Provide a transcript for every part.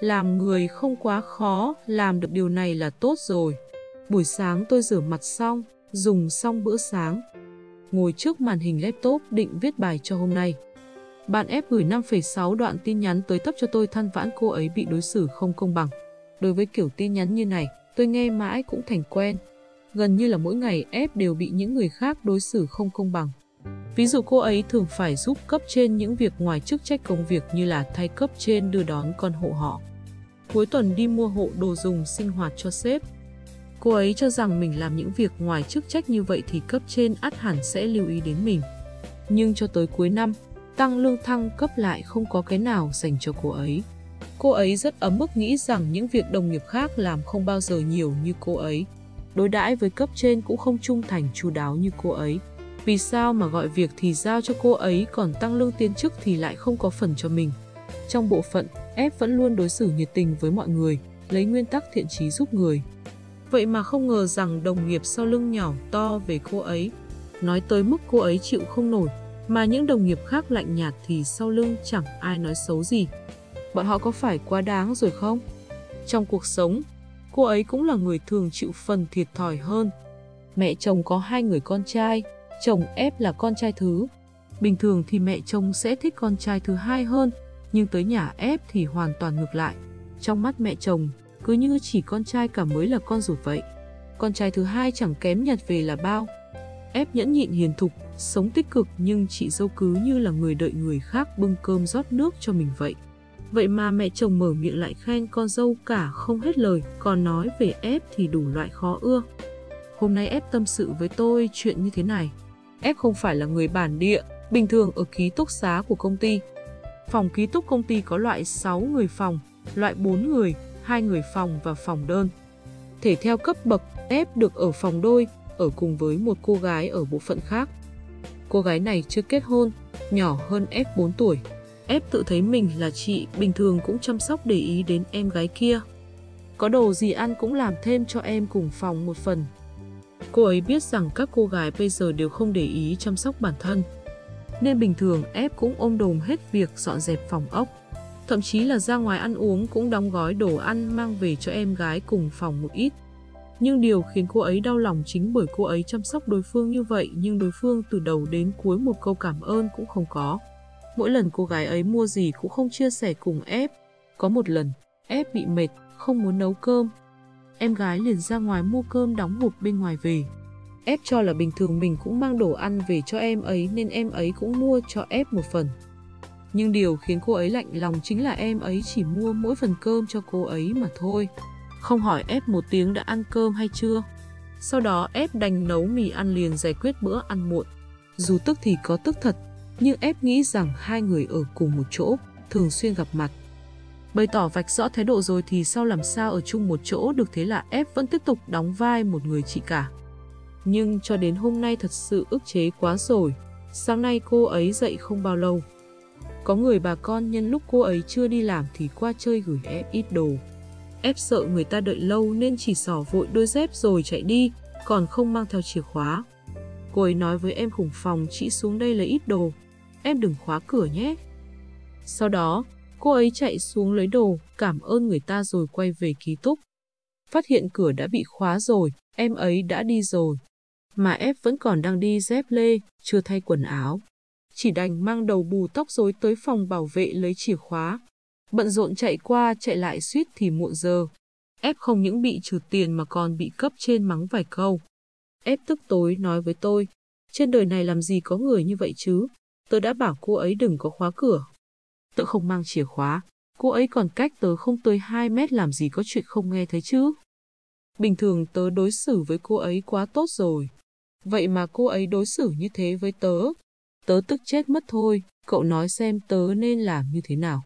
Làm người không quá khó, làm được điều này là tốt rồi. Buổi sáng tôi rửa mặt xong, dùng xong bữa sáng. Ngồi trước màn hình laptop định viết bài cho hôm nay. Bạn ép gửi 5,6 đoạn tin nhắn tới tấp cho tôi than vãn cô ấy bị đối xử không công bằng. Đối với kiểu tin nhắn như này, tôi nghe mãi cũng thành quen. Gần như là mỗi ngày ép đều bị những người khác đối xử không công bằng. Ví dụ cô ấy thường phải giúp cấp trên những việc ngoài chức trách công việc như là thay cấp trên đưa đón con hộ họ. Cuối tuần đi mua hộ đồ dùng sinh hoạt cho sếp. Cô ấy cho rằng mình làm những việc ngoài chức trách như vậy thì cấp trên át hẳn sẽ lưu ý đến mình. Nhưng cho tới cuối năm, tăng lương thăng cấp lại không có cái nào dành cho cô ấy. Cô ấy rất ấm ức nghĩ rằng những việc đồng nghiệp khác làm không bao giờ nhiều như cô ấy. Đối đãi với cấp trên cũng không trung thành chu đáo như cô ấy. Vì sao mà gọi việc thì giao cho cô ấy còn tăng lương tiến chức thì lại không có phần cho mình. Trong bộ phận, F vẫn luôn đối xử nhiệt tình với mọi người, lấy nguyên tắc thiện trí giúp người. Vậy mà không ngờ rằng đồng nghiệp sau lưng nhỏ to về cô ấy, nói tới mức cô ấy chịu không nổi, mà những đồng nghiệp khác lạnh nhạt thì sau lưng chẳng ai nói xấu gì. Bọn họ có phải quá đáng rồi không? Trong cuộc sống, cô ấy cũng là người thường chịu phần thiệt thòi hơn. Mẹ chồng có hai người con trai, chồng ép là con trai thứ. Bình thường thì mẹ chồng sẽ thích con trai thứ hai hơn, nhưng tới nhà ép thì hoàn toàn ngược lại. Trong mắt mẹ chồng, cứ như chỉ con trai cả mới là con ruột vậy. Con trai thứ hai chẳng kém nhặt về là bao. Ép nhẫn nhịn hiền thục, sống tích cực nhưng chị dâu cứ như là người đợi người khác bưng cơm rót nước cho mình vậy. Vậy mà mẹ chồng mở miệng lại khen con dâu cả không hết lời, còn nói về ép thì đủ loại khó ưa. Hôm nay ép tâm sự với tôi chuyện như thế này. F không phải là người bản địa, bình thường ở ký túc xá của công ty. Phòng ký túc công ty có loại 6 người phòng, loại 4 người, 2 người phòng và phòng đơn. Thể theo cấp bậc, F được ở phòng đôi, ở cùng với một cô gái ở bộ phận khác. Cô gái này chưa kết hôn, nhỏ hơn F 4 tuổi. F tự thấy mình là chị, bình thường cũng chăm sóc để ý đến em gái kia. Có đồ gì ăn cũng làm thêm cho em cùng phòng một phần. Cô ấy biết rằng các cô gái bây giờ đều không để ý chăm sóc bản thân. Nên bình thường ép cũng ôm đồm hết việc dọn dẹp phòng ốc. Thậm chí là ra ngoài ăn uống cũng đóng gói đồ ăn mang về cho em gái cùng phòng một ít. Nhưng điều khiến cô ấy đau lòng chính bởi cô ấy chăm sóc đối phương như vậy nhưng đối phương từ đầu đến cuối một câu cảm ơn cũng không có. Mỗi lần cô gái ấy mua gì cũng không chia sẻ cùng ép. Có một lần, ép bị mệt, không muốn nấu cơm, em gái liền ra ngoài mua cơm đóng hộp bên ngoài về. Ép cho là bình thường mình cũng mang đồ ăn về cho em ấy nên em ấy cũng mua cho ép một phần. Nhưng điều khiến cô ấy lạnh lòng chính là em ấy chỉ mua mỗi phần cơm cho cô ấy mà thôi. Không hỏi ép một tiếng đã ăn cơm hay chưa. Sau đó ép đành nấu mì ăn liền giải quyết bữa ăn muộn. Dù tức thì có tức thật, nhưng ép nghĩ rằng hai người ở cùng một chỗ, thường xuyên gặp mặt, bày tỏ vạch rõ thái độ rồi thì sao làm sao ở chung một chỗ được thế là F vẫn tiếp tục đóng vai một người chị cả. Nhưng cho đến hôm nay thật sự ức chế quá rồi, sáng nay cô ấy dậy không bao lâu. Có người bà con nhân lúc cô ấy chưa đi làm thì qua chơi gửi F ít đồ. F sợ người ta đợi lâu nên chỉ sỏ vội đôi dép rồi chạy đi, còn không mang theo chìa khóa. Cô ấy nói với em khủng phòng chị xuống đây lấy ít đồ, em đừng khóa cửa nhé. Sau đó, Cô ấy chạy xuống lấy đồ, cảm ơn người ta rồi quay về ký túc. Phát hiện cửa đã bị khóa rồi, em ấy đã đi rồi. Mà ép vẫn còn đang đi dép lê, chưa thay quần áo. Chỉ đành mang đầu bù tóc rối tới phòng bảo vệ lấy chìa khóa. Bận rộn chạy qua chạy lại suýt thì muộn giờ. Ép không những bị trừ tiền mà còn bị cấp trên mắng vài câu. Ép tức tối nói với tôi, trên đời này làm gì có người như vậy chứ, tôi đã bảo cô ấy đừng có khóa cửa, tớ không mang chìa khóa, cô ấy còn cách tớ không tới 2 mét làm gì có chuyện không nghe thấy chứ. Bình thường tớ đối xử với cô ấy quá tốt rồi. Vậy mà cô ấy đối xử như thế với tớ. Tớ tức chết mất thôi, cậu nói xem tớ nên làm như thế nào.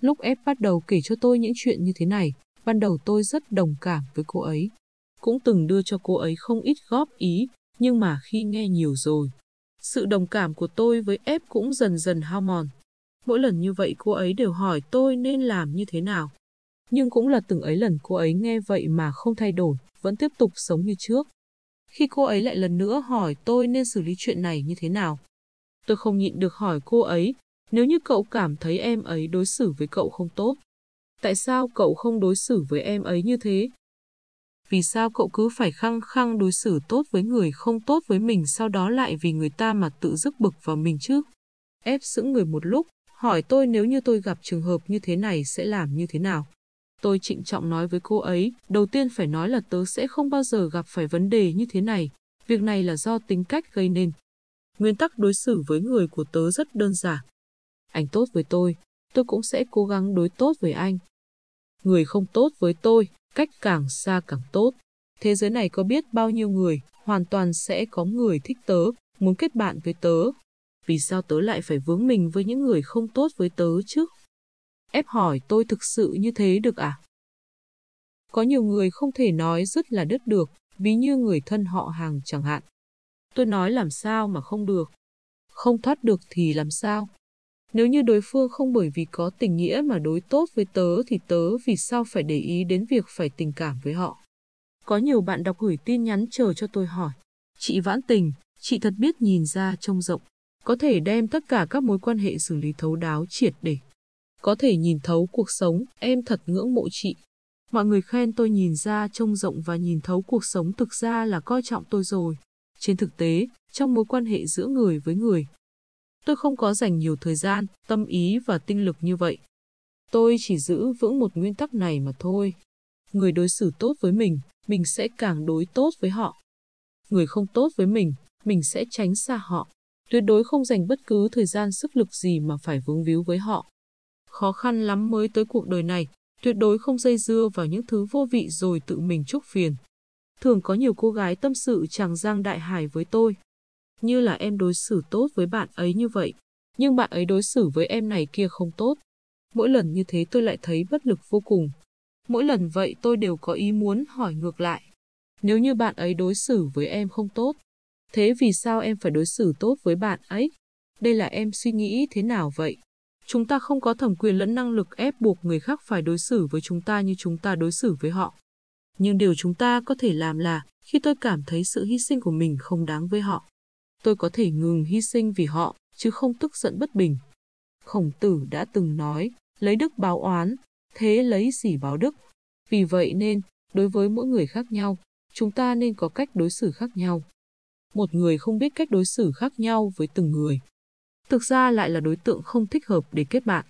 Lúc ép bắt đầu kể cho tôi những chuyện như thế này, ban đầu tôi rất đồng cảm với cô ấy. Cũng từng đưa cho cô ấy không ít góp ý, nhưng mà khi nghe nhiều rồi, sự đồng cảm của tôi với ép cũng dần dần hao mòn. Mỗi lần như vậy cô ấy đều hỏi tôi nên làm như thế nào. Nhưng cũng là từng ấy lần cô ấy nghe vậy mà không thay đổi, vẫn tiếp tục sống như trước. Khi cô ấy lại lần nữa hỏi tôi nên xử lý chuyện này như thế nào. Tôi không nhịn được hỏi cô ấy, nếu như cậu cảm thấy em ấy đối xử với cậu không tốt, tại sao cậu không đối xử với em ấy như thế? Vì sao cậu cứ phải khăng khăng đối xử tốt với người không tốt với mình sau đó lại vì người ta mà tự dứt bực vào mình chứ? Ép sững người một lúc, hỏi tôi nếu như tôi gặp trường hợp như thế này sẽ làm như thế nào. Tôi trịnh trọng nói với cô ấy, đầu tiên phải nói là tớ sẽ không bao giờ gặp phải vấn đề như thế này, việc này là do tính cách gây nên. Nguyên tắc đối xử với người của tớ rất đơn giản. Anh tốt với tôi, tôi cũng sẽ cố gắng đối tốt với anh. Người không tốt với tôi, cách càng xa càng tốt. Thế giới này có biết bao nhiêu người, hoàn toàn sẽ có người thích tớ, muốn kết bạn với tớ, vì sao tớ lại phải vướng mình với những người không tốt với tớ chứ? Ép hỏi tôi thực sự như thế được à? Có nhiều người không thể nói rất là đứt được, ví như người thân họ hàng chẳng hạn. Tôi nói làm sao mà không được. Không thoát được thì làm sao? Nếu như đối phương không bởi vì có tình nghĩa mà đối tốt với tớ thì tớ vì sao phải để ý đến việc phải tình cảm với họ? Có nhiều bạn đọc gửi tin nhắn chờ cho tôi hỏi. Chị Vãn Tình, chị thật biết nhìn ra trông rộng có thể đem tất cả các mối quan hệ xử lý thấu đáo triệt để. Có thể nhìn thấu cuộc sống, em thật ngưỡng mộ chị. Mọi người khen tôi nhìn ra trông rộng và nhìn thấu cuộc sống thực ra là coi trọng tôi rồi. Trên thực tế, trong mối quan hệ giữa người với người, tôi không có dành nhiều thời gian, tâm ý và tinh lực như vậy. Tôi chỉ giữ vững một nguyên tắc này mà thôi. Người đối xử tốt với mình, mình sẽ càng đối tốt với họ. Người không tốt với mình, mình sẽ tránh xa họ tuyệt đối không dành bất cứ thời gian sức lực gì mà phải vướng víu với họ. Khó khăn lắm mới tới cuộc đời này, tuyệt đối không dây dưa vào những thứ vô vị rồi tự mình chúc phiền. Thường có nhiều cô gái tâm sự chàng Giang Đại Hải với tôi. Như là em đối xử tốt với bạn ấy như vậy, nhưng bạn ấy đối xử với em này kia không tốt. Mỗi lần như thế tôi lại thấy bất lực vô cùng. Mỗi lần vậy tôi đều có ý muốn hỏi ngược lại. Nếu như bạn ấy đối xử với em không tốt, Thế vì sao em phải đối xử tốt với bạn ấy? Đây là em suy nghĩ thế nào vậy? Chúng ta không có thẩm quyền lẫn năng lực ép buộc người khác phải đối xử với chúng ta như chúng ta đối xử với họ. Nhưng điều chúng ta có thể làm là, khi tôi cảm thấy sự hy sinh của mình không đáng với họ, tôi có thể ngừng hy sinh vì họ, chứ không tức giận bất bình. Khổng tử đã từng nói, lấy đức báo oán, thế lấy gì báo đức. Vì vậy nên, đối với mỗi người khác nhau, chúng ta nên có cách đối xử khác nhau một người không biết cách đối xử khác nhau với từng người. Thực ra lại là đối tượng không thích hợp để kết bạn.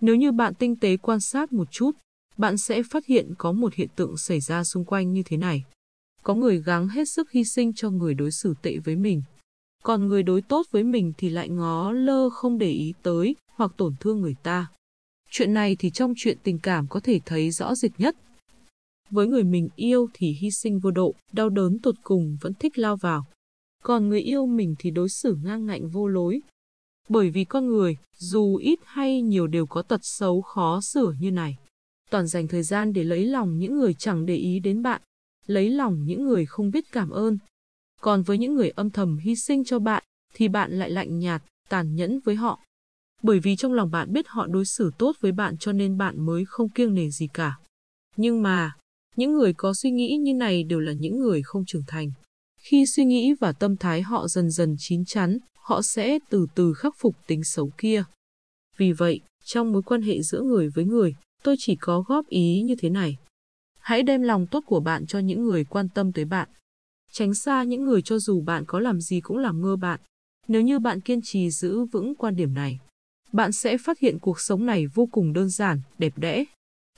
Nếu như bạn tinh tế quan sát một chút, bạn sẽ phát hiện có một hiện tượng xảy ra xung quanh như thế này. Có người gắng hết sức hy sinh cho người đối xử tệ với mình. Còn người đối tốt với mình thì lại ngó lơ không để ý tới hoặc tổn thương người ta. Chuyện này thì trong chuyện tình cảm có thể thấy rõ rệt nhất. Với người mình yêu thì hy sinh vô độ, đau đớn tột cùng vẫn thích lao vào còn người yêu mình thì đối xử ngang ngạnh vô lối. Bởi vì con người, dù ít hay nhiều đều có tật xấu khó sửa như này. Toàn dành thời gian để lấy lòng những người chẳng để ý đến bạn, lấy lòng những người không biết cảm ơn. Còn với những người âm thầm hy sinh cho bạn, thì bạn lại lạnh nhạt, tàn nhẫn với họ. Bởi vì trong lòng bạn biết họ đối xử tốt với bạn cho nên bạn mới không kiêng nể gì cả. Nhưng mà, những người có suy nghĩ như này đều là những người không trưởng thành. Khi suy nghĩ và tâm thái họ dần dần chín chắn, họ sẽ từ từ khắc phục tính xấu kia. Vì vậy, trong mối quan hệ giữa người với người, tôi chỉ có góp ý như thế này. Hãy đem lòng tốt của bạn cho những người quan tâm tới bạn. Tránh xa những người cho dù bạn có làm gì cũng làm ngơ bạn. Nếu như bạn kiên trì giữ vững quan điểm này, bạn sẽ phát hiện cuộc sống này vô cùng đơn giản, đẹp đẽ.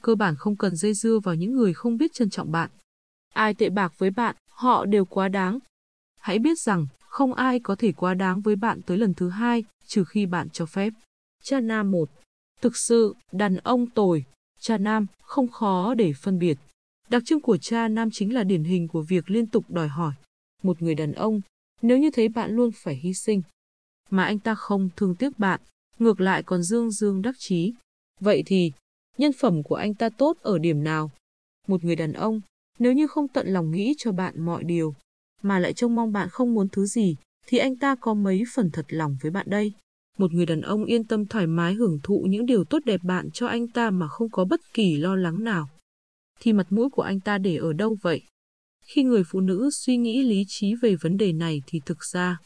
Cơ bản không cần dây dưa vào những người không biết trân trọng bạn. Ai tệ bạc với bạn, Họ đều quá đáng. Hãy biết rằng, không ai có thể quá đáng với bạn tới lần thứ hai, trừ khi bạn cho phép. Cha Nam một Thực sự, đàn ông tồi, cha Nam không khó để phân biệt. Đặc trưng của cha Nam chính là điển hình của việc liên tục đòi hỏi. Một người đàn ông, nếu như thấy bạn luôn phải hy sinh, mà anh ta không thương tiếc bạn, ngược lại còn dương dương đắc chí. Vậy thì, nhân phẩm của anh ta tốt ở điểm nào? Một người đàn ông, nếu như không tận lòng nghĩ cho bạn mọi điều, mà lại trông mong bạn không muốn thứ gì, thì anh ta có mấy phần thật lòng với bạn đây. Một người đàn ông yên tâm thoải mái hưởng thụ những điều tốt đẹp bạn cho anh ta mà không có bất kỳ lo lắng nào. Thì mặt mũi của anh ta để ở đâu vậy? Khi người phụ nữ suy nghĩ lý trí về vấn đề này thì thực ra,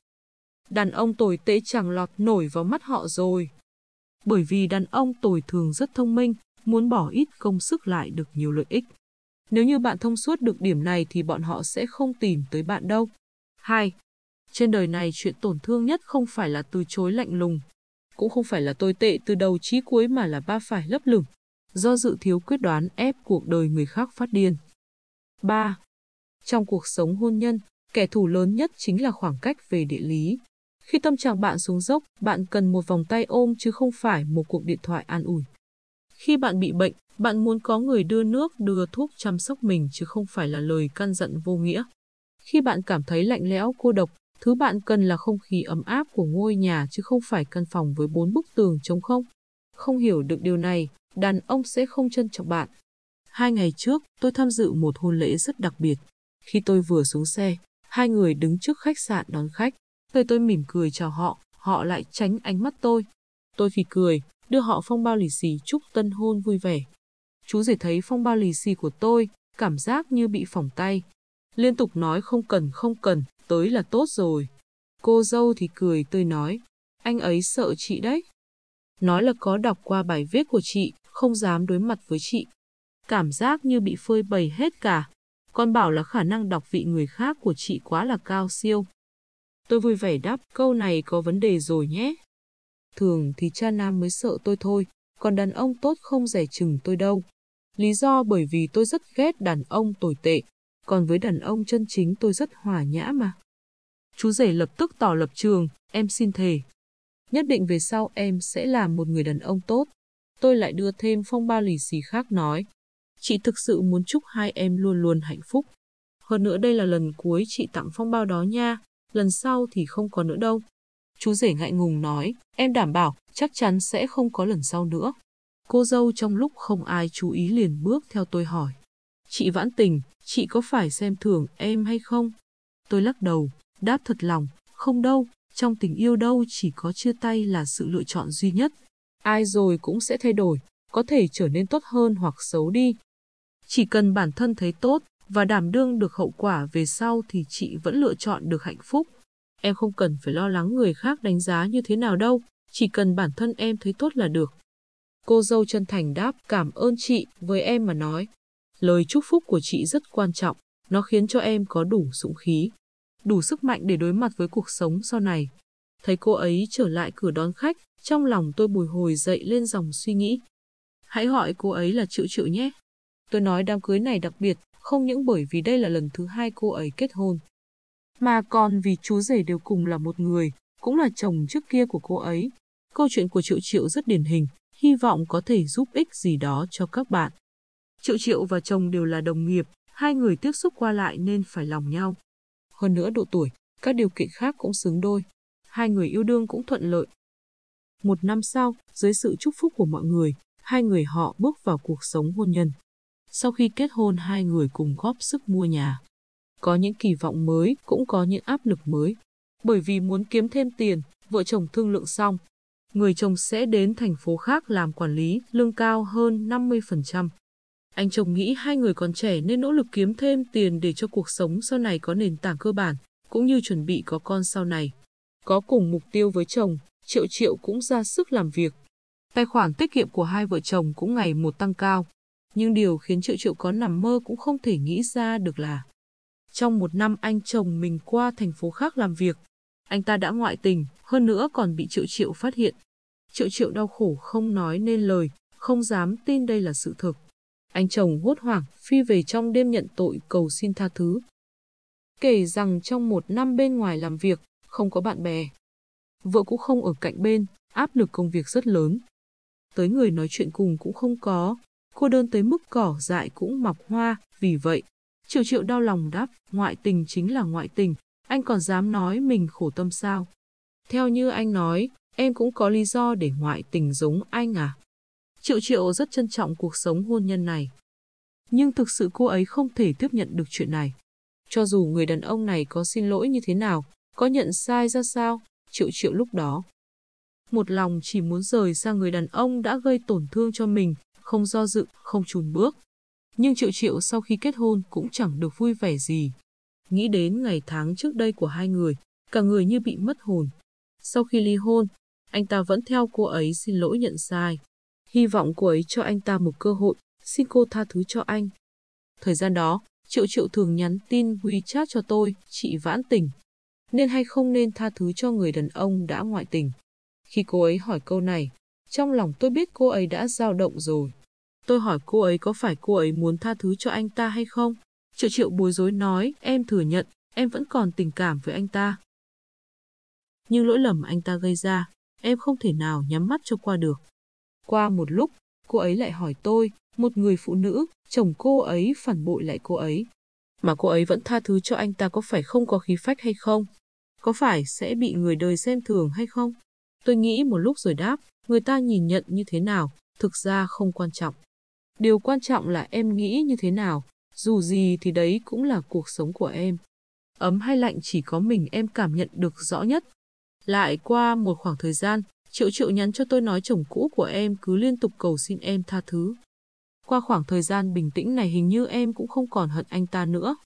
đàn ông tồi tệ chẳng lọt nổi vào mắt họ rồi. Bởi vì đàn ông tồi thường rất thông minh, muốn bỏ ít công sức lại được nhiều lợi ích. Nếu như bạn thông suốt được điểm này thì bọn họ sẽ không tìm tới bạn đâu. 2. Trên đời này chuyện tổn thương nhất không phải là từ chối lạnh lùng, cũng không phải là tôi tệ từ đầu chí cuối mà là ba phải lấp lửng, do dự thiếu quyết đoán ép cuộc đời người khác phát điên. 3. Trong cuộc sống hôn nhân, kẻ thù lớn nhất chính là khoảng cách về địa lý. Khi tâm trạng bạn xuống dốc, bạn cần một vòng tay ôm chứ không phải một cuộc điện thoại an ủi. Khi bạn bị bệnh, bạn muốn có người đưa nước, đưa thuốc chăm sóc mình chứ không phải là lời căn dặn vô nghĩa. Khi bạn cảm thấy lạnh lẽo, cô độc, thứ bạn cần là không khí ấm áp của ngôi nhà chứ không phải căn phòng với bốn bức tường trống không. Không hiểu được điều này, đàn ông sẽ không trân trọng bạn. Hai ngày trước, tôi tham dự một hôn lễ rất đặc biệt. Khi tôi vừa xuống xe, hai người đứng trước khách sạn đón khách. Tôi tôi mỉm cười chào họ, họ lại tránh ánh mắt tôi. Tôi thì cười, đưa họ phong bao lì xì chúc tân hôn vui vẻ. Chú rể thấy phong bao lì xì của tôi, cảm giác như bị phỏng tay. Liên tục nói không cần không cần, tới là tốt rồi. Cô dâu thì cười tươi nói, anh ấy sợ chị đấy. Nói là có đọc qua bài viết của chị, không dám đối mặt với chị. Cảm giác như bị phơi bày hết cả. Con bảo là khả năng đọc vị người khác của chị quá là cao siêu. Tôi vui vẻ đáp câu này có vấn đề rồi nhé thường thì cha Nam mới sợ tôi thôi, còn đàn ông tốt không rẻ chừng tôi đâu. Lý do bởi vì tôi rất ghét đàn ông tồi tệ, còn với đàn ông chân chính tôi rất hòa nhã mà. Chú rể lập tức tỏ lập trường, em xin thề. Nhất định về sau em sẽ là một người đàn ông tốt. Tôi lại đưa thêm phong bao lì xì khác nói. Chị thực sự muốn chúc hai em luôn luôn hạnh phúc. Hơn nữa đây là lần cuối chị tặng phong bao đó nha, lần sau thì không có nữa đâu. Chú rể ngại ngùng nói, em đảm bảo, chắc chắn sẽ không có lần sau nữa. Cô dâu trong lúc không ai chú ý liền bước theo tôi hỏi. Chị Vãn Tình, chị có phải xem thường em hay không? Tôi lắc đầu, đáp thật lòng, không đâu, trong tình yêu đâu chỉ có chia tay là sự lựa chọn duy nhất. Ai rồi cũng sẽ thay đổi, có thể trở nên tốt hơn hoặc xấu đi. Chỉ cần bản thân thấy tốt và đảm đương được hậu quả về sau thì chị vẫn lựa chọn được hạnh phúc. Em không cần phải lo lắng người khác đánh giá như thế nào đâu, chỉ cần bản thân em thấy tốt là được. Cô dâu chân thành đáp cảm ơn chị với em mà nói. Lời chúc phúc của chị rất quan trọng, nó khiến cho em có đủ dũng khí, đủ sức mạnh để đối mặt với cuộc sống sau này. Thấy cô ấy trở lại cửa đón khách, trong lòng tôi bồi hồi dậy lên dòng suy nghĩ. Hãy hỏi cô ấy là chịu chịu nhé. Tôi nói đám cưới này đặc biệt, không những bởi vì đây là lần thứ hai cô ấy kết hôn, mà còn vì chú rể đều cùng là một người, cũng là chồng trước kia của cô ấy. Câu chuyện của Triệu Triệu rất điển hình, hy vọng có thể giúp ích gì đó cho các bạn. Triệu Triệu và chồng đều là đồng nghiệp, hai người tiếp xúc qua lại nên phải lòng nhau. Hơn nữa độ tuổi, các điều kiện khác cũng xứng đôi. Hai người yêu đương cũng thuận lợi. Một năm sau, dưới sự chúc phúc của mọi người, hai người họ bước vào cuộc sống hôn nhân. Sau khi kết hôn hai người cùng góp sức mua nhà. Có những kỳ vọng mới, cũng có những áp lực mới. Bởi vì muốn kiếm thêm tiền, vợ chồng thương lượng xong. Người chồng sẽ đến thành phố khác làm quản lý, lương cao hơn 50%. Anh chồng nghĩ hai người còn trẻ nên nỗ lực kiếm thêm tiền để cho cuộc sống sau này có nền tảng cơ bản, cũng như chuẩn bị có con sau này. Có cùng mục tiêu với chồng, Triệu Triệu cũng ra sức làm việc. Tài khoản tiết kiệm của hai vợ chồng cũng ngày một tăng cao. Nhưng điều khiến Triệu Triệu có nằm mơ cũng không thể nghĩ ra được là trong một năm anh chồng mình qua thành phố khác làm việc. Anh ta đã ngoại tình, hơn nữa còn bị Triệu Triệu phát hiện. Triệu Triệu đau khổ không nói nên lời, không dám tin đây là sự thực. Anh chồng hốt hoảng, phi về trong đêm nhận tội cầu xin tha thứ. Kể rằng trong một năm bên ngoài làm việc, không có bạn bè. Vợ cũng không ở cạnh bên, áp lực công việc rất lớn. Tới người nói chuyện cùng cũng không có, cô đơn tới mức cỏ dại cũng mọc hoa, vì vậy Triệu triệu đau lòng đáp, ngoại tình chính là ngoại tình, anh còn dám nói mình khổ tâm sao? Theo như anh nói, em cũng có lý do để ngoại tình giống anh à? Triệu triệu rất trân trọng cuộc sống hôn nhân này. Nhưng thực sự cô ấy không thể tiếp nhận được chuyện này. Cho dù người đàn ông này có xin lỗi như thế nào, có nhận sai ra sao, triệu triệu lúc đó. Một lòng chỉ muốn rời xa người đàn ông đã gây tổn thương cho mình, không do dự, không chùn bước nhưng Triệu Triệu sau khi kết hôn cũng chẳng được vui vẻ gì. Nghĩ đến ngày tháng trước đây của hai người, cả người như bị mất hồn. Sau khi ly hôn, anh ta vẫn theo cô ấy xin lỗi nhận sai. Hy vọng cô ấy cho anh ta một cơ hội, xin cô tha thứ cho anh. Thời gian đó, Triệu Triệu thường nhắn tin WeChat cho tôi, chị vãn tình. Nên hay không nên tha thứ cho người đàn ông đã ngoại tình? Khi cô ấy hỏi câu này, trong lòng tôi biết cô ấy đã dao động rồi. Tôi hỏi cô ấy có phải cô ấy muốn tha thứ cho anh ta hay không? Triệu triệu bối rối nói, em thừa nhận, em vẫn còn tình cảm với anh ta. Nhưng lỗi lầm anh ta gây ra, em không thể nào nhắm mắt cho qua được. Qua một lúc, cô ấy lại hỏi tôi, một người phụ nữ, chồng cô ấy phản bội lại cô ấy. Mà cô ấy vẫn tha thứ cho anh ta có phải không có khí phách hay không? Có phải sẽ bị người đời xem thường hay không? Tôi nghĩ một lúc rồi đáp, người ta nhìn nhận như thế nào, thực ra không quan trọng. Điều quan trọng là em nghĩ như thế nào, dù gì thì đấy cũng là cuộc sống của em. Ấm hay lạnh chỉ có mình em cảm nhận được rõ nhất. Lại qua một khoảng thời gian, Triệu Triệu nhắn cho tôi nói chồng cũ của em cứ liên tục cầu xin em tha thứ. Qua khoảng thời gian bình tĩnh này hình như em cũng không còn hận anh ta nữa.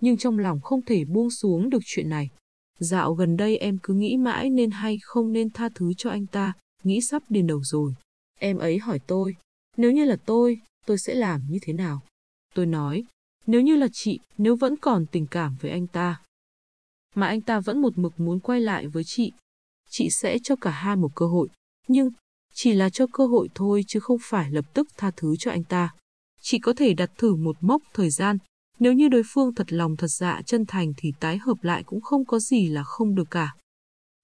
Nhưng trong lòng không thể buông xuống được chuyện này. Dạo gần đây em cứ nghĩ mãi nên hay không nên tha thứ cho anh ta, nghĩ sắp điên đầu rồi. Em ấy hỏi tôi, nếu như là tôi, tôi sẽ làm như thế nào? Tôi nói, nếu như là chị, nếu vẫn còn tình cảm với anh ta, mà anh ta vẫn một mực muốn quay lại với chị, chị sẽ cho cả hai một cơ hội, nhưng chỉ là cho cơ hội thôi chứ không phải lập tức tha thứ cho anh ta. Chị có thể đặt thử một mốc thời gian, nếu như đối phương thật lòng thật dạ chân thành thì tái hợp lại cũng không có gì là không được cả.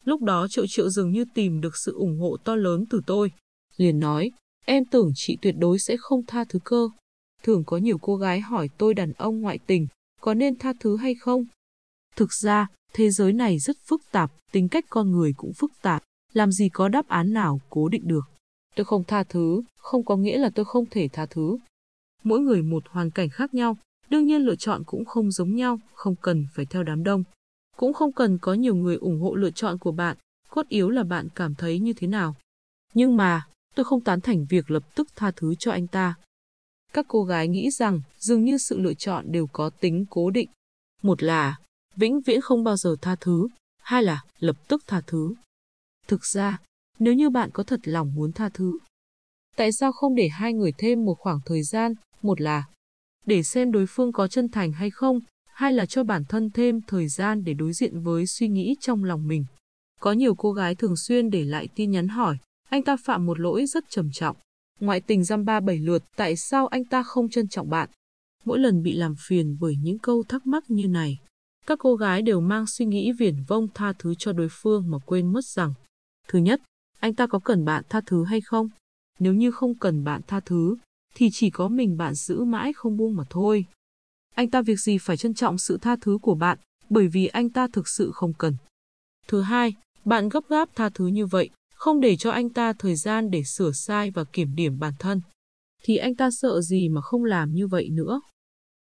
Lúc đó triệu triệu dường như tìm được sự ủng hộ to lớn từ tôi. Liền nói, Em tưởng chị tuyệt đối sẽ không tha thứ cơ. Thường có nhiều cô gái hỏi tôi đàn ông ngoại tình, có nên tha thứ hay không? Thực ra, thế giới này rất phức tạp, tính cách con người cũng phức tạp, làm gì có đáp án nào cố định được. Tôi không tha thứ, không có nghĩa là tôi không thể tha thứ. Mỗi người một hoàn cảnh khác nhau, đương nhiên lựa chọn cũng không giống nhau, không cần phải theo đám đông. Cũng không cần có nhiều người ủng hộ lựa chọn của bạn, cốt yếu là bạn cảm thấy như thế nào. Nhưng mà, Tôi không tán thành việc lập tức tha thứ cho anh ta. Các cô gái nghĩ rằng dường như sự lựa chọn đều có tính cố định. Một là vĩnh viễn không bao giờ tha thứ, hai là lập tức tha thứ. Thực ra, nếu như bạn có thật lòng muốn tha thứ, tại sao không để hai người thêm một khoảng thời gian, một là để xem đối phương có chân thành hay không, hai là cho bản thân thêm thời gian để đối diện với suy nghĩ trong lòng mình. Có nhiều cô gái thường xuyên để lại tin nhắn hỏi, anh ta phạm một lỗi rất trầm trọng. Ngoại tình giam ba bảy lượt, tại sao anh ta không trân trọng bạn? Mỗi lần bị làm phiền bởi những câu thắc mắc như này, các cô gái đều mang suy nghĩ viển vông tha thứ cho đối phương mà quên mất rằng, thứ nhất, anh ta có cần bạn tha thứ hay không? Nếu như không cần bạn tha thứ, thì chỉ có mình bạn giữ mãi không buông mà thôi. Anh ta việc gì phải trân trọng sự tha thứ của bạn, bởi vì anh ta thực sự không cần. Thứ hai, bạn gấp gáp tha thứ như vậy, không để cho anh ta thời gian để sửa sai và kiểm điểm bản thân, thì anh ta sợ gì mà không làm như vậy nữa.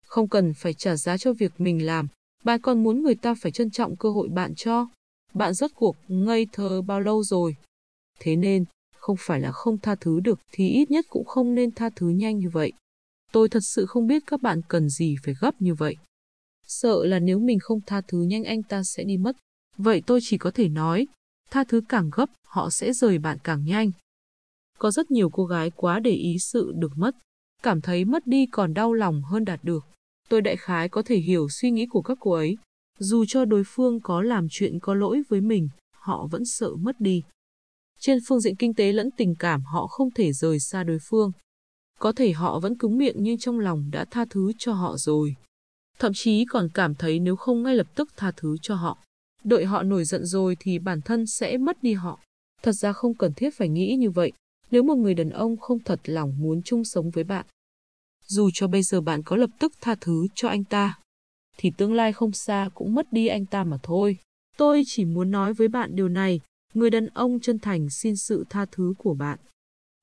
Không cần phải trả giá cho việc mình làm, bạn còn muốn người ta phải trân trọng cơ hội bạn cho. Bạn rốt cuộc ngây thơ bao lâu rồi. Thế nên, không phải là không tha thứ được thì ít nhất cũng không nên tha thứ nhanh như vậy. Tôi thật sự không biết các bạn cần gì phải gấp như vậy. Sợ là nếu mình không tha thứ nhanh anh ta sẽ đi mất. Vậy tôi chỉ có thể nói, tha thứ càng gấp, họ sẽ rời bạn càng nhanh. Có rất nhiều cô gái quá để ý sự được mất, cảm thấy mất đi còn đau lòng hơn đạt được. Tôi đại khái có thể hiểu suy nghĩ của các cô ấy. Dù cho đối phương có làm chuyện có lỗi với mình, họ vẫn sợ mất đi. Trên phương diện kinh tế lẫn tình cảm họ không thể rời xa đối phương. Có thể họ vẫn cứng miệng nhưng trong lòng đã tha thứ cho họ rồi. Thậm chí còn cảm thấy nếu không ngay lập tức tha thứ cho họ, đợi họ nổi giận rồi thì bản thân sẽ mất đi họ. Thật ra không cần thiết phải nghĩ như vậy, nếu một người đàn ông không thật lòng muốn chung sống với bạn. Dù cho bây giờ bạn có lập tức tha thứ cho anh ta, thì tương lai không xa cũng mất đi anh ta mà thôi. Tôi chỉ muốn nói với bạn điều này, người đàn ông chân thành xin sự tha thứ của bạn.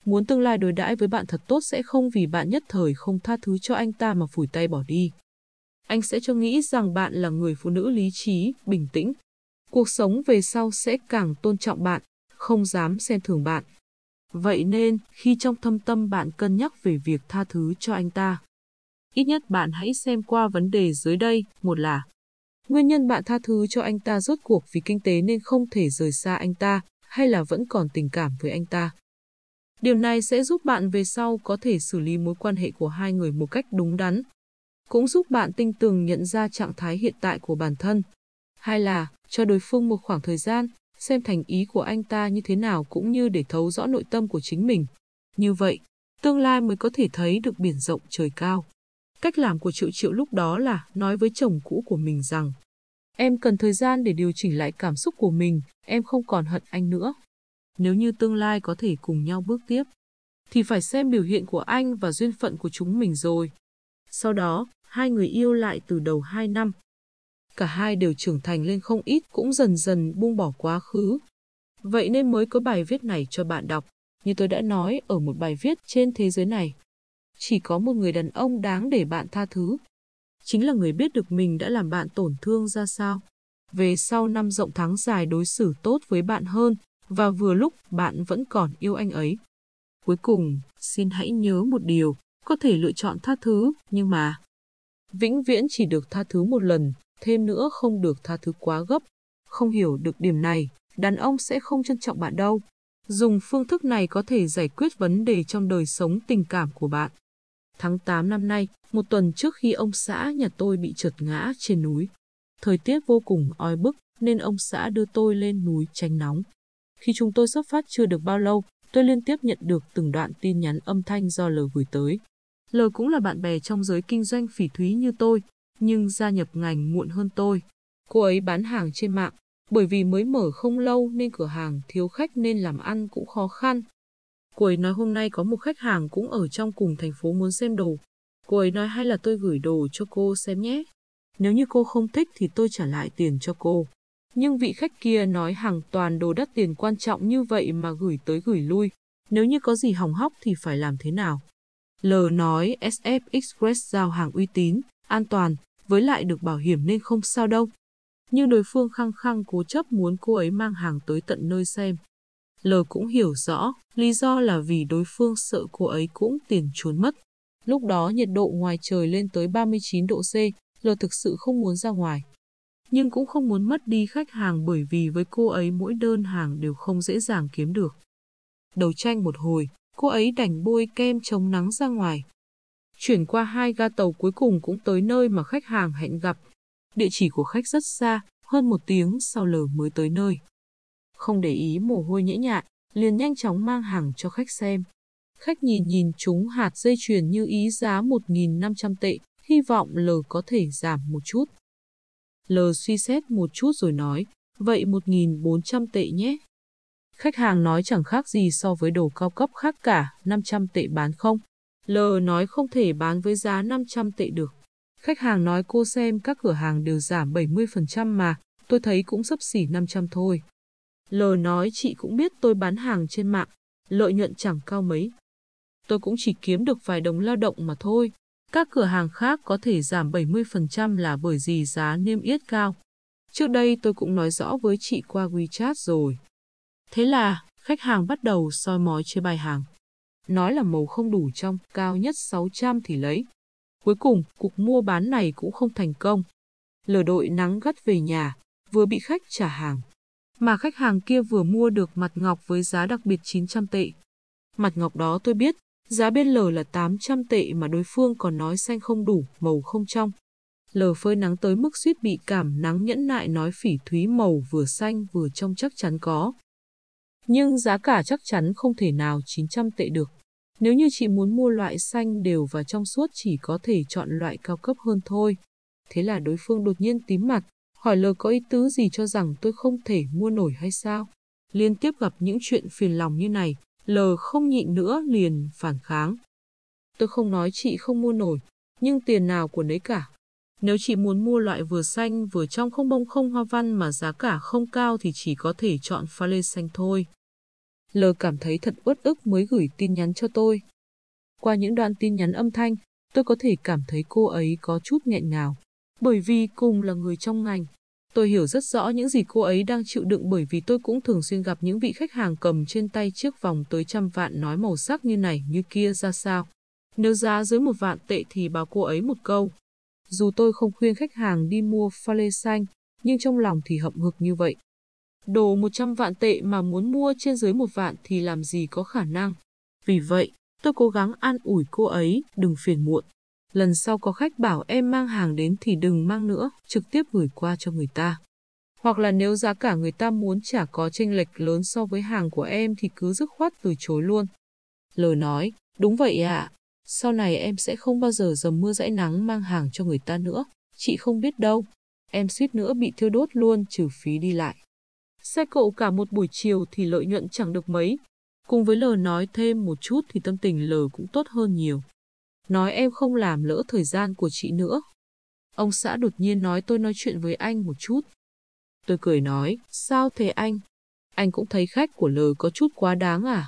Muốn tương lai đối đãi với bạn thật tốt sẽ không vì bạn nhất thời không tha thứ cho anh ta mà phủi tay bỏ đi. Anh sẽ cho nghĩ rằng bạn là người phụ nữ lý trí, bình tĩnh, Cuộc sống về sau sẽ càng tôn trọng bạn, không dám xem thường bạn. Vậy nên, khi trong thâm tâm bạn cân nhắc về việc tha thứ cho anh ta, ít nhất bạn hãy xem qua vấn đề dưới đây, một là Nguyên nhân bạn tha thứ cho anh ta rốt cuộc vì kinh tế nên không thể rời xa anh ta, hay là vẫn còn tình cảm với anh ta. Điều này sẽ giúp bạn về sau có thể xử lý mối quan hệ của hai người một cách đúng đắn, cũng giúp bạn tinh tường nhận ra trạng thái hiện tại của bản thân, Hai là, cho đối phương một khoảng thời gian, xem thành ý của anh ta như thế nào cũng như để thấu rõ nội tâm của chính mình. Như vậy, tương lai mới có thể thấy được biển rộng trời cao. Cách làm của Triệu Triệu lúc đó là nói với chồng cũ của mình rằng Em cần thời gian để điều chỉnh lại cảm xúc của mình, em không còn hận anh nữa. Nếu như tương lai có thể cùng nhau bước tiếp, thì phải xem biểu hiện của anh và duyên phận của chúng mình rồi. Sau đó, hai người yêu lại từ đầu hai năm cả hai đều trưởng thành lên không ít cũng dần dần buông bỏ quá khứ. Vậy nên mới có bài viết này cho bạn đọc, như tôi đã nói ở một bài viết trên thế giới này. Chỉ có một người đàn ông đáng để bạn tha thứ. Chính là người biết được mình đã làm bạn tổn thương ra sao. Về sau năm rộng tháng dài đối xử tốt với bạn hơn, và vừa lúc bạn vẫn còn yêu anh ấy. Cuối cùng, xin hãy nhớ một điều, có thể lựa chọn tha thứ, nhưng mà vĩnh viễn chỉ được tha thứ một lần, thêm nữa không được tha thứ quá gấp. Không hiểu được điểm này, đàn ông sẽ không trân trọng bạn đâu. Dùng phương thức này có thể giải quyết vấn đề trong đời sống tình cảm của bạn. Tháng 8 năm nay, một tuần trước khi ông xã nhà tôi bị trượt ngã trên núi. Thời tiết vô cùng oi bức nên ông xã đưa tôi lên núi tránh nóng. Khi chúng tôi xuất phát chưa được bao lâu, tôi liên tiếp nhận được từng đoạn tin nhắn âm thanh do lời gửi tới. Lời cũng là bạn bè trong giới kinh doanh phỉ thúy như tôi, nhưng gia nhập ngành muộn hơn tôi. Cô ấy bán hàng trên mạng, bởi vì mới mở không lâu nên cửa hàng thiếu khách nên làm ăn cũng khó khăn. Cô ấy nói hôm nay có một khách hàng cũng ở trong cùng thành phố muốn xem đồ. Cô ấy nói hay là tôi gửi đồ cho cô xem nhé. Nếu như cô không thích thì tôi trả lại tiền cho cô. Nhưng vị khách kia nói hàng toàn đồ đắt tiền quan trọng như vậy mà gửi tới gửi lui. Nếu như có gì hỏng hóc thì phải làm thế nào? L nói SF Express giao hàng uy tín, an toàn, với lại được bảo hiểm nên không sao đâu. Nhưng đối phương khăng khăng cố chấp muốn cô ấy mang hàng tới tận nơi xem. L cũng hiểu rõ, lý do là vì đối phương sợ cô ấy cũng tiền trốn mất. Lúc đó nhiệt độ ngoài trời lên tới 39 độ C, L thực sự không muốn ra ngoài. Nhưng cũng không muốn mất đi khách hàng bởi vì với cô ấy mỗi đơn hàng đều không dễ dàng kiếm được. Đầu tranh một hồi, cô ấy đành bôi kem chống nắng ra ngoài, Chuyển qua hai ga tàu cuối cùng cũng tới nơi mà khách hàng hẹn gặp. Địa chỉ của khách rất xa, hơn một tiếng sau lờ mới tới nơi. Không để ý mồ hôi nhễ nhại, liền nhanh chóng mang hàng cho khách xem. Khách nhìn nhìn chúng hạt dây chuyền như ý giá 1.500 tệ, hy vọng lờ có thể giảm một chút. Lờ suy xét một chút rồi nói, vậy 1.400 tệ nhé. Khách hàng nói chẳng khác gì so với đồ cao cấp khác cả, 500 tệ bán không. L nói không thể bán với giá 500 tệ được. Khách hàng nói cô xem các cửa hàng đều giảm 70% mà, tôi thấy cũng sấp xỉ 500 thôi. L nói chị cũng biết tôi bán hàng trên mạng, lợi nhuận chẳng cao mấy. Tôi cũng chỉ kiếm được vài đồng lao động mà thôi. Các cửa hàng khác có thể giảm 70% là bởi gì? giá niêm yết cao. Trước đây tôi cũng nói rõ với chị qua WeChat rồi. Thế là, khách hàng bắt đầu soi mói chơi bài hàng nói là màu không đủ trong, cao nhất 600 thì lấy. Cuối cùng, cuộc mua bán này cũng không thành công. Lờ đội nắng gắt về nhà, vừa bị khách trả hàng. Mà khách hàng kia vừa mua được mặt ngọc với giá đặc biệt 900 tệ. Mặt ngọc đó tôi biết, giá bên lờ là 800 tệ mà đối phương còn nói xanh không đủ, màu không trong. Lờ phơi nắng tới mức suýt bị cảm nắng nhẫn nại nói phỉ thúy màu vừa xanh vừa trong chắc chắn có. Nhưng giá cả chắc chắn không thể nào 900 tệ được. Nếu như chị muốn mua loại xanh đều và trong suốt chỉ có thể chọn loại cao cấp hơn thôi. Thế là đối phương đột nhiên tím mặt, hỏi lời có ý tứ gì cho rằng tôi không thể mua nổi hay sao? Liên tiếp gặp những chuyện phiền lòng như này, lờ không nhịn nữa liền phản kháng. Tôi không nói chị không mua nổi, nhưng tiền nào của nấy cả. Nếu chị muốn mua loại vừa xanh vừa trong không bông không hoa văn mà giá cả không cao thì chỉ có thể chọn pha lê xanh thôi. L cảm thấy thật uất ức mới gửi tin nhắn cho tôi. Qua những đoạn tin nhắn âm thanh, tôi có thể cảm thấy cô ấy có chút nghẹn ngào. Bởi vì cùng là người trong ngành, tôi hiểu rất rõ những gì cô ấy đang chịu đựng bởi vì tôi cũng thường xuyên gặp những vị khách hàng cầm trên tay chiếc vòng tới trăm vạn nói màu sắc như này như kia ra sao. Nếu giá dưới một vạn tệ thì báo cô ấy một câu. Dù tôi không khuyên khách hàng đi mua pha lê xanh, nhưng trong lòng thì hậm hực như vậy đồ 100 vạn tệ mà muốn mua trên dưới một vạn thì làm gì có khả năng. Vì vậy, tôi cố gắng an ủi cô ấy, đừng phiền muộn. Lần sau có khách bảo em mang hàng đến thì đừng mang nữa, trực tiếp gửi qua cho người ta. Hoặc là nếu giá cả người ta muốn trả có tranh lệch lớn so với hàng của em thì cứ dứt khoát từ chối luôn. Lời nói, đúng vậy ạ, à. sau này em sẽ không bao giờ dầm mưa dãi nắng mang hàng cho người ta nữa, chị không biết đâu. Em suýt nữa bị thiêu đốt luôn trừ phí đi lại. Xe cộ cả một buổi chiều thì lợi nhuận chẳng được mấy. Cùng với lờ nói thêm một chút thì tâm tình lờ cũng tốt hơn nhiều. Nói em không làm lỡ thời gian của chị nữa. Ông xã đột nhiên nói tôi nói chuyện với anh một chút. Tôi cười nói, sao thế anh? Anh cũng thấy khách của lờ có chút quá đáng à?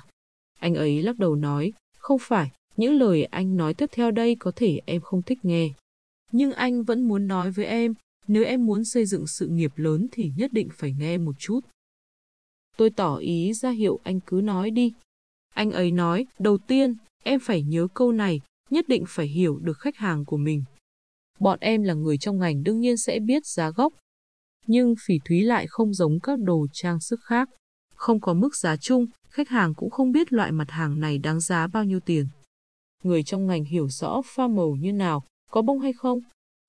Anh ấy lắc đầu nói, không phải, những lời anh nói tiếp theo đây có thể em không thích nghe. Nhưng anh vẫn muốn nói với em, nếu em muốn xây dựng sự nghiệp lớn thì nhất định phải nghe một chút. Tôi tỏ ý ra hiệu anh cứ nói đi. Anh ấy nói, đầu tiên, em phải nhớ câu này, nhất định phải hiểu được khách hàng của mình. Bọn em là người trong ngành đương nhiên sẽ biết giá gốc. Nhưng phỉ thúy lại không giống các đồ trang sức khác. Không có mức giá chung, khách hàng cũng không biết loại mặt hàng này đáng giá bao nhiêu tiền. Người trong ngành hiểu rõ pha màu như nào, có bông hay không,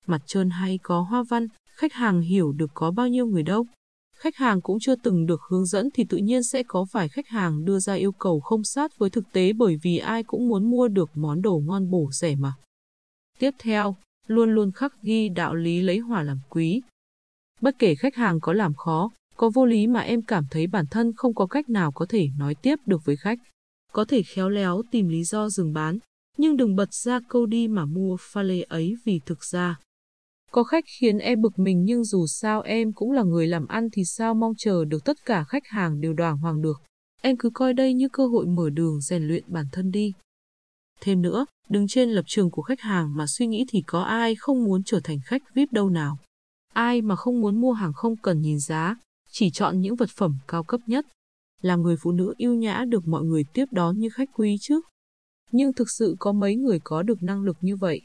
mặt trơn hay có hoa văn, khách hàng hiểu được có bao nhiêu người đâu. Khách hàng cũng chưa từng được hướng dẫn thì tự nhiên sẽ có vài khách hàng đưa ra yêu cầu không sát với thực tế bởi vì ai cũng muốn mua được món đồ ngon bổ rẻ mà. Tiếp theo, luôn luôn khắc ghi đạo lý lấy hòa làm quý. Bất kể khách hàng có làm khó, có vô lý mà em cảm thấy bản thân không có cách nào có thể nói tiếp được với khách. Có thể khéo léo tìm lý do dừng bán, nhưng đừng bật ra câu đi mà mua pha lê ấy vì thực ra có khách khiến e bực mình nhưng dù sao em cũng là người làm ăn thì sao mong chờ được tất cả khách hàng đều đoàn hoàng được. Em cứ coi đây như cơ hội mở đường rèn luyện bản thân đi. Thêm nữa, đứng trên lập trường của khách hàng mà suy nghĩ thì có ai không muốn trở thành khách VIP đâu nào. Ai mà không muốn mua hàng không cần nhìn giá, chỉ chọn những vật phẩm cao cấp nhất. Làm người phụ nữ yêu nhã được mọi người tiếp đón như khách quý chứ. Nhưng thực sự có mấy người có được năng lực như vậy.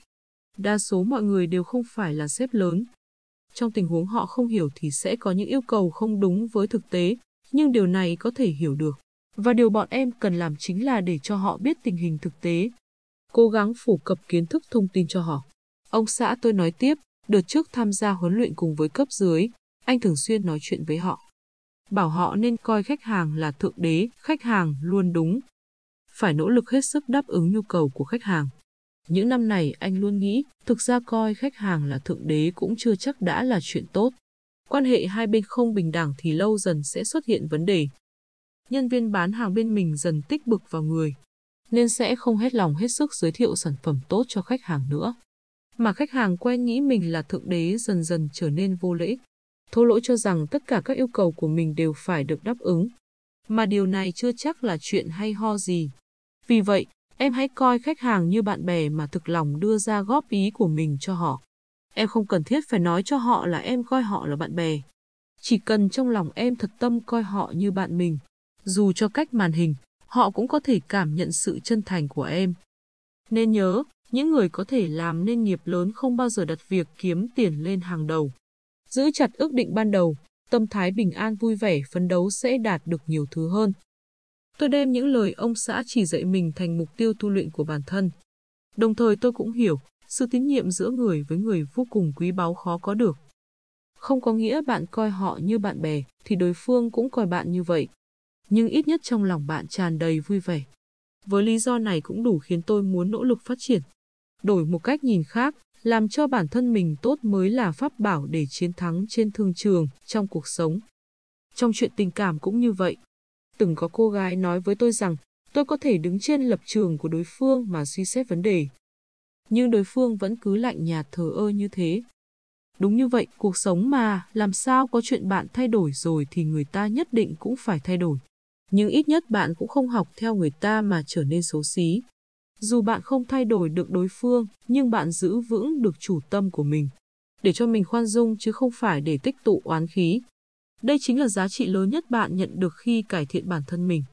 Đa số mọi người đều không phải là sếp lớn. Trong tình huống họ không hiểu thì sẽ có những yêu cầu không đúng với thực tế, nhưng điều này có thể hiểu được. Và điều bọn em cần làm chính là để cho họ biết tình hình thực tế. Cố gắng phủ cập kiến thức thông tin cho họ. Ông xã tôi nói tiếp, đợt trước tham gia huấn luyện cùng với cấp dưới, anh thường xuyên nói chuyện với họ. Bảo họ nên coi khách hàng là thượng đế, khách hàng luôn đúng. Phải nỗ lực hết sức đáp ứng nhu cầu của khách hàng. Những năm này anh luôn nghĩ, thực ra coi khách hàng là thượng đế cũng chưa chắc đã là chuyện tốt. Quan hệ hai bên không bình đẳng thì lâu dần sẽ xuất hiện vấn đề. Nhân viên bán hàng bên mình dần tích bực vào người, nên sẽ không hết lòng hết sức giới thiệu sản phẩm tốt cho khách hàng nữa. Mà khách hàng quen nghĩ mình là thượng đế dần dần trở nên vô lễ. Thô lỗ cho rằng tất cả các yêu cầu của mình đều phải được đáp ứng. Mà điều này chưa chắc là chuyện hay ho gì. Vì vậy, Em hãy coi khách hàng như bạn bè mà thực lòng đưa ra góp ý của mình cho họ. Em không cần thiết phải nói cho họ là em coi họ là bạn bè. Chỉ cần trong lòng em thật tâm coi họ như bạn mình, dù cho cách màn hình, họ cũng có thể cảm nhận sự chân thành của em. Nên nhớ, những người có thể làm nên nghiệp lớn không bao giờ đặt việc kiếm tiền lên hàng đầu. Giữ chặt ước định ban đầu, tâm thái bình an vui vẻ phấn đấu sẽ đạt được nhiều thứ hơn. Tôi đem những lời ông xã chỉ dạy mình thành mục tiêu tu luyện của bản thân. Đồng thời tôi cũng hiểu, sự tín nhiệm giữa người với người vô cùng quý báu khó có được. Không có nghĩa bạn coi họ như bạn bè, thì đối phương cũng coi bạn như vậy. Nhưng ít nhất trong lòng bạn tràn đầy vui vẻ. Với lý do này cũng đủ khiến tôi muốn nỗ lực phát triển. Đổi một cách nhìn khác, làm cho bản thân mình tốt mới là pháp bảo để chiến thắng trên thương trường, trong cuộc sống. Trong chuyện tình cảm cũng như vậy, từng có cô gái nói với tôi rằng tôi có thể đứng trên lập trường của đối phương mà suy xét vấn đề. Nhưng đối phương vẫn cứ lạnh nhạt thờ ơ như thế. Đúng như vậy, cuộc sống mà, làm sao có chuyện bạn thay đổi rồi thì người ta nhất định cũng phải thay đổi. Nhưng ít nhất bạn cũng không học theo người ta mà trở nên xấu xí. Dù bạn không thay đổi được đối phương, nhưng bạn giữ vững được chủ tâm của mình. Để cho mình khoan dung chứ không phải để tích tụ oán khí. Đây chính là giá trị lớn nhất bạn nhận được khi cải thiện bản thân mình.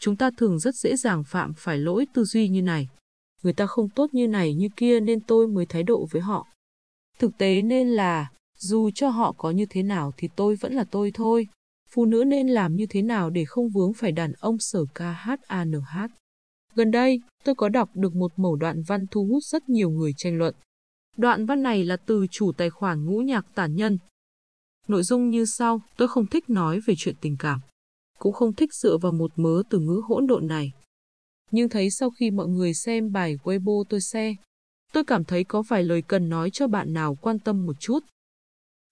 Chúng ta thường rất dễ dàng phạm phải lỗi tư duy như này. Người ta không tốt như này như kia nên tôi mới thái độ với họ. Thực tế nên là, dù cho họ có như thế nào thì tôi vẫn là tôi thôi. Phụ nữ nên làm như thế nào để không vướng phải đàn ông sở KHANH. Gần đây, tôi có đọc được một mẩu đoạn văn thu hút rất nhiều người tranh luận. Đoạn văn này là từ chủ tài khoản ngũ nhạc tản nhân, Nội dung như sau, tôi không thích nói về chuyện tình cảm, cũng không thích dựa vào một mớ từ ngữ hỗn độn này. Nhưng thấy sau khi mọi người xem bài Weibo tôi share, tôi cảm thấy có vài lời cần nói cho bạn nào quan tâm một chút.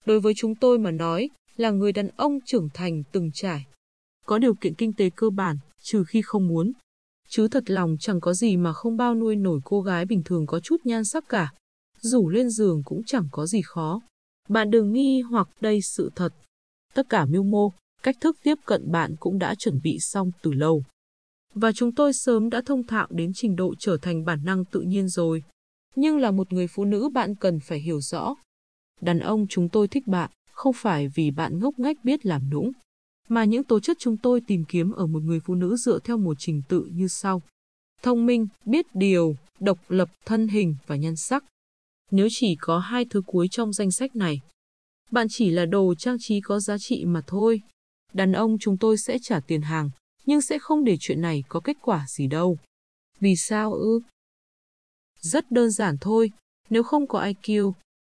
Đối với chúng tôi mà nói, là người đàn ông trưởng thành từng trải, có điều kiện kinh tế cơ bản, trừ khi không muốn. Chứ thật lòng chẳng có gì mà không bao nuôi nổi cô gái bình thường có chút nhan sắc cả. dù lên giường cũng chẳng có gì khó. Bạn đừng nghi hoặc đây sự thật. Tất cả mưu mô, cách thức tiếp cận bạn cũng đã chuẩn bị xong từ lâu. Và chúng tôi sớm đã thông thạo đến trình độ trở thành bản năng tự nhiên rồi. Nhưng là một người phụ nữ bạn cần phải hiểu rõ. Đàn ông chúng tôi thích bạn, không phải vì bạn ngốc nghếch biết làm nũng, mà những tố chất chúng tôi tìm kiếm ở một người phụ nữ dựa theo một trình tự như sau. Thông minh, biết điều, độc lập thân hình và nhan sắc nếu chỉ có hai thứ cuối trong danh sách này. Bạn chỉ là đồ trang trí có giá trị mà thôi. Đàn ông chúng tôi sẽ trả tiền hàng, nhưng sẽ không để chuyện này có kết quả gì đâu. Vì sao ư? Rất đơn giản thôi, nếu không có IQ,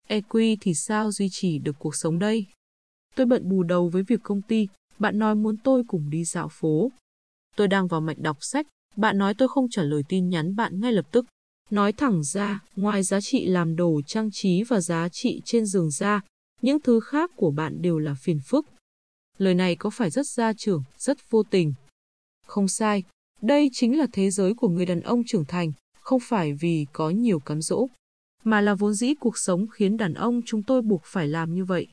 EQ thì sao duy trì được cuộc sống đây? Tôi bận bù đầu với việc công ty, bạn nói muốn tôi cùng đi dạo phố. Tôi đang vào mạch đọc sách, bạn nói tôi không trả lời tin nhắn bạn ngay lập tức. Nói thẳng ra, ngoài giá trị làm đồ trang trí và giá trị trên giường ra, những thứ khác của bạn đều là phiền phức. Lời này có phải rất gia trưởng, rất vô tình? Không sai, đây chính là thế giới của người đàn ông trưởng thành, không phải vì có nhiều cám dỗ, mà là vốn dĩ cuộc sống khiến đàn ông chúng tôi buộc phải làm như vậy.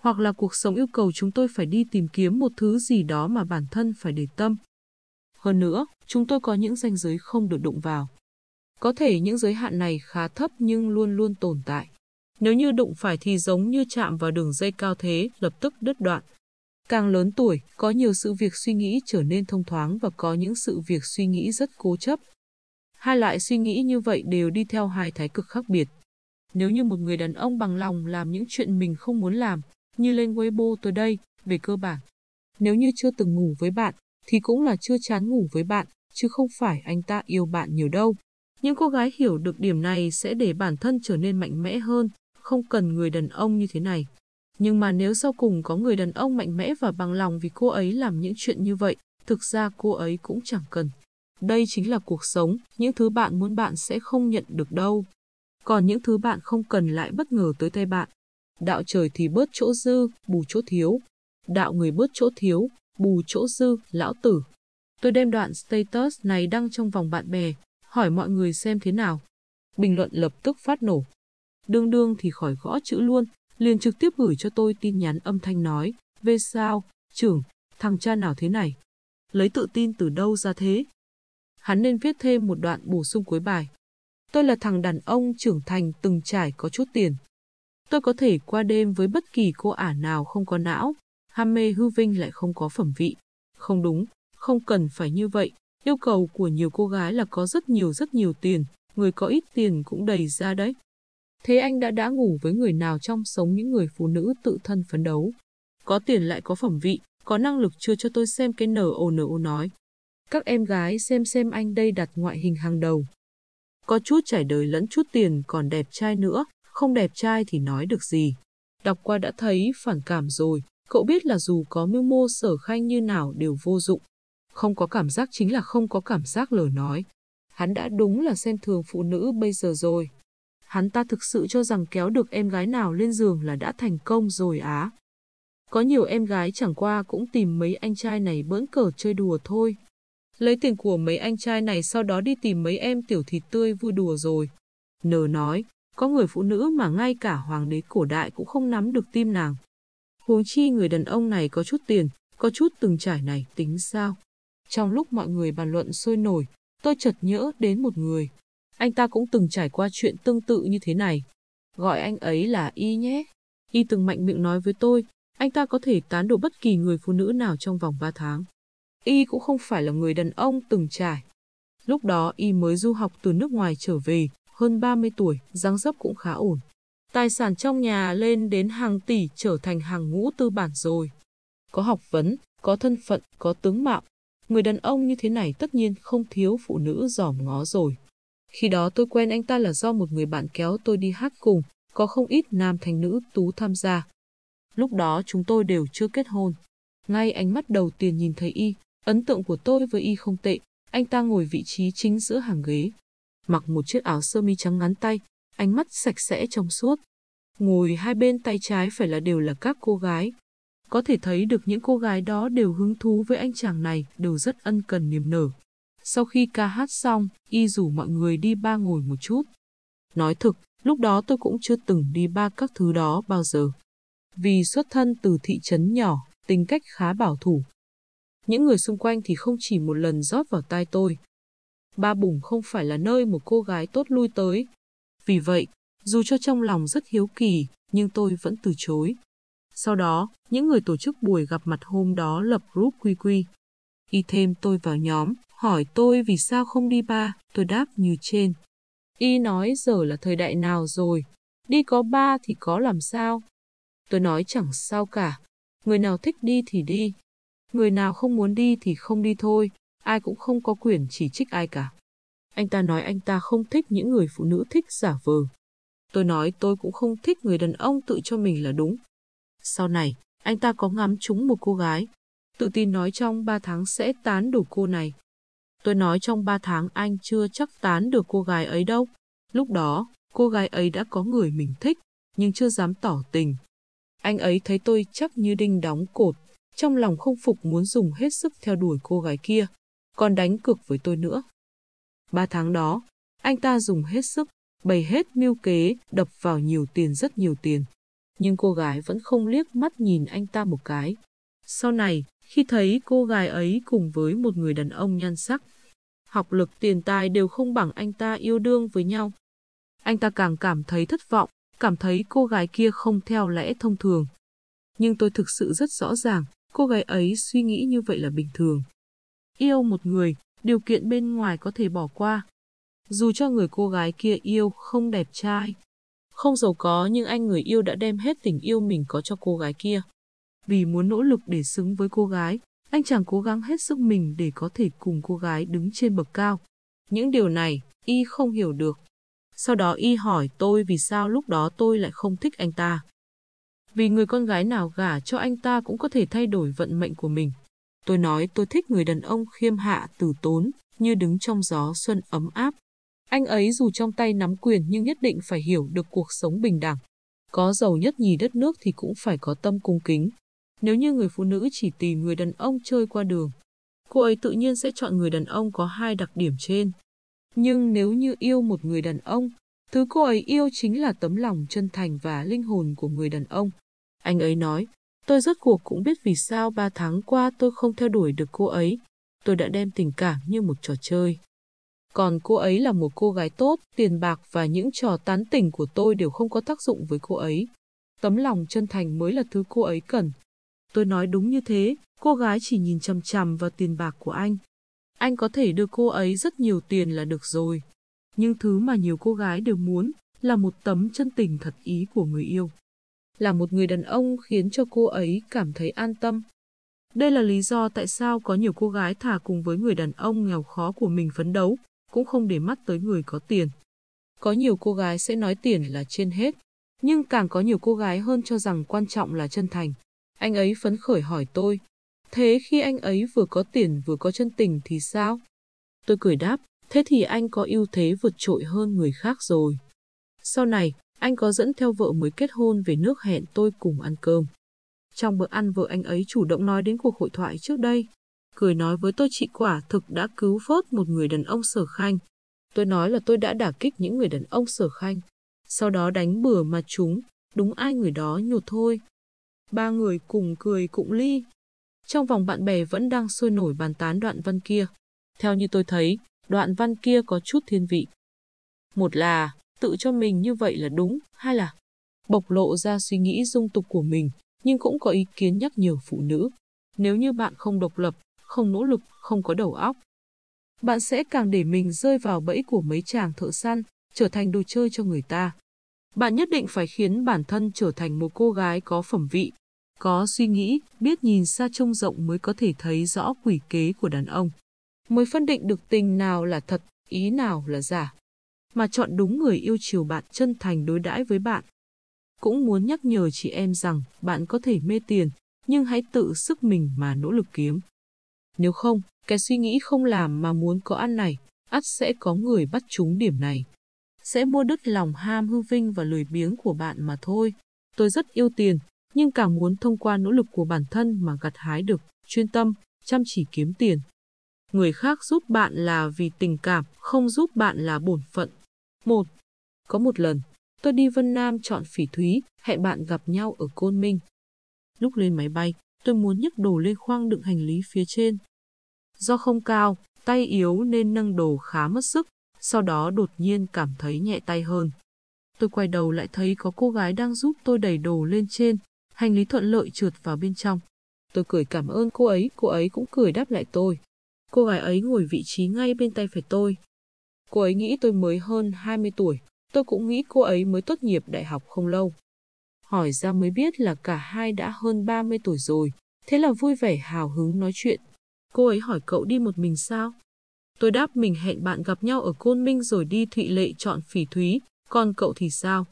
Hoặc là cuộc sống yêu cầu chúng tôi phải đi tìm kiếm một thứ gì đó mà bản thân phải để tâm. Hơn nữa, chúng tôi có những ranh giới không được đụng vào. Có thể những giới hạn này khá thấp nhưng luôn luôn tồn tại. Nếu như đụng phải thì giống như chạm vào đường dây cao thế, lập tức đứt đoạn. Càng lớn tuổi, có nhiều sự việc suy nghĩ trở nên thông thoáng và có những sự việc suy nghĩ rất cố chấp. Hai loại suy nghĩ như vậy đều đi theo hai thái cực khác biệt. Nếu như một người đàn ông bằng lòng làm những chuyện mình không muốn làm, như lên Weibo tới đây, về cơ bản. Nếu như chưa từng ngủ với bạn, thì cũng là chưa chán ngủ với bạn, chứ không phải anh ta yêu bạn nhiều đâu. Những cô gái hiểu được điểm này sẽ để bản thân trở nên mạnh mẽ hơn, không cần người đàn ông như thế này. Nhưng mà nếu sau cùng có người đàn ông mạnh mẽ và bằng lòng vì cô ấy làm những chuyện như vậy, thực ra cô ấy cũng chẳng cần. Đây chính là cuộc sống, những thứ bạn muốn bạn sẽ không nhận được đâu. Còn những thứ bạn không cần lại bất ngờ tới tay bạn. Đạo trời thì bớt chỗ dư, bù chỗ thiếu. Đạo người bớt chỗ thiếu, bù chỗ dư, lão tử. Tôi đem đoạn status này đăng trong vòng bạn bè, hỏi mọi người xem thế nào. Bình luận lập tức phát nổ. Đương đương thì khỏi gõ chữ luôn, liền trực tiếp gửi cho tôi tin nhắn âm thanh nói, về sao, trưởng, thằng cha nào thế này? Lấy tự tin từ đâu ra thế? Hắn nên viết thêm một đoạn bổ sung cuối bài. Tôi là thằng đàn ông trưởng thành từng trải có chút tiền. Tôi có thể qua đêm với bất kỳ cô ả nào không có não, ham mê hư vinh lại không có phẩm vị. Không đúng, không cần phải như vậy, Yêu cầu của nhiều cô gái là có rất nhiều rất nhiều tiền, người có ít tiền cũng đầy ra đấy. Thế anh đã đã ngủ với người nào trong sống những người phụ nữ tự thân phấn đấu? Có tiền lại có phẩm vị, có năng lực chưa cho tôi xem cái NONO nói. Các em gái xem xem anh đây đặt ngoại hình hàng đầu. Có chút trải đời lẫn chút tiền còn đẹp trai nữa, không đẹp trai thì nói được gì. Đọc qua đã thấy phản cảm rồi, cậu biết là dù có mưu mô sở khanh như nào đều vô dụng, không có cảm giác chính là không có cảm giác lờ nói. Hắn đã đúng là xem thường phụ nữ bây giờ rồi. Hắn ta thực sự cho rằng kéo được em gái nào lên giường là đã thành công rồi á. Có nhiều em gái chẳng qua cũng tìm mấy anh trai này bỡn cờ chơi đùa thôi. Lấy tiền của mấy anh trai này sau đó đi tìm mấy em tiểu thịt tươi vui đùa rồi. Nờ nói, có người phụ nữ mà ngay cả hoàng đế cổ đại cũng không nắm được tim nàng. Huống chi người đàn ông này có chút tiền, có chút từng trải này tính sao? Trong lúc mọi người bàn luận sôi nổi, tôi chợt nhớ đến một người. Anh ta cũng từng trải qua chuyện tương tự như thế này. Gọi anh ấy là Y nhé. Y từng mạnh miệng nói với tôi, anh ta có thể tán đổ bất kỳ người phụ nữ nào trong vòng 3 tháng. Y cũng không phải là người đàn ông từng trải. Lúc đó Y mới du học từ nước ngoài trở về, hơn 30 tuổi, dáng dấp cũng khá ổn. Tài sản trong nhà lên đến hàng tỷ trở thành hàng ngũ tư bản rồi. Có học vấn, có thân phận, có tướng mạo, Người đàn ông như thế này tất nhiên không thiếu phụ nữ giòm ngó rồi. Khi đó tôi quen anh ta là do một người bạn kéo tôi đi hát cùng, có không ít nam thành nữ tú tham gia. Lúc đó chúng tôi đều chưa kết hôn. Ngay ánh mắt đầu tiên nhìn thấy y, ấn tượng của tôi với y không tệ. Anh ta ngồi vị trí chính giữa hàng ghế, mặc một chiếc áo sơ mi trắng ngắn tay, ánh mắt sạch sẽ trong suốt. Ngồi hai bên tay trái phải là đều là các cô gái, có thể thấy được những cô gái đó đều hứng thú với anh chàng này, đều rất ân cần niềm nở. Sau khi ca hát xong, y rủ mọi người đi ba ngồi một chút. Nói thực, lúc đó tôi cũng chưa từng đi ba các thứ đó bao giờ. Vì xuất thân từ thị trấn nhỏ, tính cách khá bảo thủ. Những người xung quanh thì không chỉ một lần rót vào tai tôi. Ba Bùng không phải là nơi một cô gái tốt lui tới. Vì vậy, dù cho trong lòng rất hiếu kỳ, nhưng tôi vẫn từ chối. Sau đó, những người tổ chức buổi gặp mặt hôm đó lập group quy quy. Y thêm tôi vào nhóm, hỏi tôi vì sao không đi ba, tôi đáp như trên. Y nói giờ là thời đại nào rồi, đi có ba thì có làm sao. Tôi nói chẳng sao cả, người nào thích đi thì đi, người nào không muốn đi thì không đi thôi, ai cũng không có quyền chỉ trích ai cả. Anh ta nói anh ta không thích những người phụ nữ thích giả vờ. Tôi nói tôi cũng không thích người đàn ông tự cho mình là đúng, sau này, anh ta có ngắm trúng một cô gái. Tự tin nói trong 3 tháng sẽ tán đủ cô này. Tôi nói trong 3 tháng anh chưa chắc tán được cô gái ấy đâu. Lúc đó, cô gái ấy đã có người mình thích, nhưng chưa dám tỏ tình. Anh ấy thấy tôi chắc như đinh đóng cột, trong lòng không phục muốn dùng hết sức theo đuổi cô gái kia, còn đánh cược với tôi nữa. Ba tháng đó, anh ta dùng hết sức, bày hết mưu kế, đập vào nhiều tiền rất nhiều tiền nhưng cô gái vẫn không liếc mắt nhìn anh ta một cái. Sau này, khi thấy cô gái ấy cùng với một người đàn ông nhan sắc, học lực tiền tài đều không bằng anh ta yêu đương với nhau. Anh ta càng cảm thấy thất vọng, cảm thấy cô gái kia không theo lẽ thông thường. Nhưng tôi thực sự rất rõ ràng, cô gái ấy suy nghĩ như vậy là bình thường. Yêu một người, điều kiện bên ngoài có thể bỏ qua. Dù cho người cô gái kia yêu không đẹp trai, không giàu có nhưng anh người yêu đã đem hết tình yêu mình có cho cô gái kia. Vì muốn nỗ lực để xứng với cô gái, anh chàng cố gắng hết sức mình để có thể cùng cô gái đứng trên bậc cao. Những điều này, y không hiểu được. Sau đó y hỏi tôi vì sao lúc đó tôi lại không thích anh ta. Vì người con gái nào gả cho anh ta cũng có thể thay đổi vận mệnh của mình. Tôi nói tôi thích người đàn ông khiêm hạ tử tốn, như đứng trong gió xuân ấm áp. Anh ấy dù trong tay nắm quyền nhưng nhất định phải hiểu được cuộc sống bình đẳng. Có giàu nhất nhì đất nước thì cũng phải có tâm cung kính. Nếu như người phụ nữ chỉ tìm người đàn ông chơi qua đường, cô ấy tự nhiên sẽ chọn người đàn ông có hai đặc điểm trên. Nhưng nếu như yêu một người đàn ông, thứ cô ấy yêu chính là tấm lòng chân thành và linh hồn của người đàn ông. Anh ấy nói, tôi rất cuộc cũng biết vì sao ba tháng qua tôi không theo đuổi được cô ấy. Tôi đã đem tình cảm như một trò chơi còn cô ấy là một cô gái tốt, tiền bạc và những trò tán tỉnh của tôi đều không có tác dụng với cô ấy. Tấm lòng chân thành mới là thứ cô ấy cần. Tôi nói đúng như thế, cô gái chỉ nhìn chằm chằm vào tiền bạc của anh. Anh có thể đưa cô ấy rất nhiều tiền là được rồi. Nhưng thứ mà nhiều cô gái đều muốn là một tấm chân tình thật ý của người yêu. Là một người đàn ông khiến cho cô ấy cảm thấy an tâm. Đây là lý do tại sao có nhiều cô gái thả cùng với người đàn ông nghèo khó của mình phấn đấu, cũng không để mắt tới người có tiền. Có nhiều cô gái sẽ nói tiền là trên hết, nhưng càng có nhiều cô gái hơn cho rằng quan trọng là chân thành. Anh ấy phấn khởi hỏi tôi, thế khi anh ấy vừa có tiền vừa có chân tình thì sao? Tôi cười đáp, thế thì anh có ưu thế vượt trội hơn người khác rồi. Sau này, anh có dẫn theo vợ mới kết hôn về nước hẹn tôi cùng ăn cơm. Trong bữa ăn vợ anh ấy chủ động nói đến cuộc hội thoại trước đây, cười nói với tôi chị quả thực đã cứu vớt một người đàn ông sở khanh. Tôi nói là tôi đã đả kích những người đàn ông sở khanh. Sau đó đánh bừa mà chúng, đúng ai người đó nhột thôi. Ba người cùng cười cụng ly. Trong vòng bạn bè vẫn đang sôi nổi bàn tán đoạn văn kia. Theo như tôi thấy, đoạn văn kia có chút thiên vị. Một là, tự cho mình như vậy là đúng, hai là, bộc lộ ra suy nghĩ dung tục của mình, nhưng cũng có ý kiến nhắc nhở phụ nữ. Nếu như bạn không độc lập, không nỗ lực, không có đầu óc. Bạn sẽ càng để mình rơi vào bẫy của mấy chàng thợ săn, trở thành đồ chơi cho người ta. Bạn nhất định phải khiến bản thân trở thành một cô gái có phẩm vị, có suy nghĩ, biết nhìn xa trông rộng mới có thể thấy rõ quỷ kế của đàn ông. Mới phân định được tình nào là thật, ý nào là giả. Mà chọn đúng người yêu chiều bạn chân thành đối đãi với bạn. Cũng muốn nhắc nhở chị em rằng bạn có thể mê tiền, nhưng hãy tự sức mình mà nỗ lực kiếm. Nếu không, cái suy nghĩ không làm mà muốn có ăn này, ắt sẽ có người bắt trúng điểm này. Sẽ mua đứt lòng ham hư vinh và lười biếng của bạn mà thôi. Tôi rất yêu tiền, nhưng càng muốn thông qua nỗ lực của bản thân mà gặt hái được, chuyên tâm, chăm chỉ kiếm tiền. Người khác giúp bạn là vì tình cảm, không giúp bạn là bổn phận. Một, Có một lần, tôi đi Vân Nam chọn phỉ thúy, hẹn bạn gặp nhau ở Côn Minh. Lúc lên máy bay, tôi muốn nhấc đồ lên khoang đựng hành lý phía trên. Do không cao, tay yếu nên nâng đồ khá mất sức, sau đó đột nhiên cảm thấy nhẹ tay hơn. Tôi quay đầu lại thấy có cô gái đang giúp tôi đẩy đồ lên trên, hành lý thuận lợi trượt vào bên trong. Tôi cười cảm ơn cô ấy, cô ấy cũng cười đáp lại tôi. Cô gái ấy ngồi vị trí ngay bên tay phải tôi. Cô ấy nghĩ tôi mới hơn 20 tuổi, tôi cũng nghĩ cô ấy mới tốt nghiệp đại học không lâu hỏi ra mới biết là cả hai đã hơn 30 tuổi rồi, thế là vui vẻ hào hứng nói chuyện. Cô ấy hỏi cậu đi một mình sao? Tôi đáp mình hẹn bạn gặp nhau ở Côn Minh rồi đi Thụy Lệ chọn phỉ thúy, còn cậu thì sao?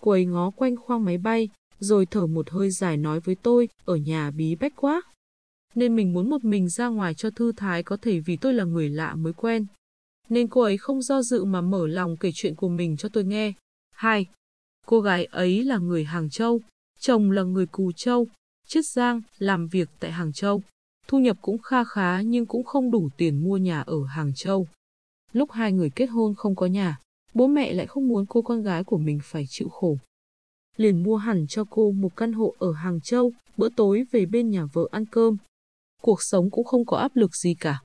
Cô ấy ngó quanh khoang máy bay, rồi thở một hơi dài nói với tôi, ở nhà bí bách quá. Nên mình muốn một mình ra ngoài cho thư thái có thể vì tôi là người lạ mới quen. Nên cô ấy không do dự mà mở lòng kể chuyện của mình cho tôi nghe. Hai, Cô gái ấy là người Hàng Châu, chồng là người Cù Châu, Chiết Giang, làm việc tại Hàng Châu. Thu nhập cũng kha khá nhưng cũng không đủ tiền mua nhà ở Hàng Châu. Lúc hai người kết hôn không có nhà, bố mẹ lại không muốn cô con gái của mình phải chịu khổ. Liền mua hẳn cho cô một căn hộ ở Hàng Châu, bữa tối về bên nhà vợ ăn cơm. Cuộc sống cũng không có áp lực gì cả.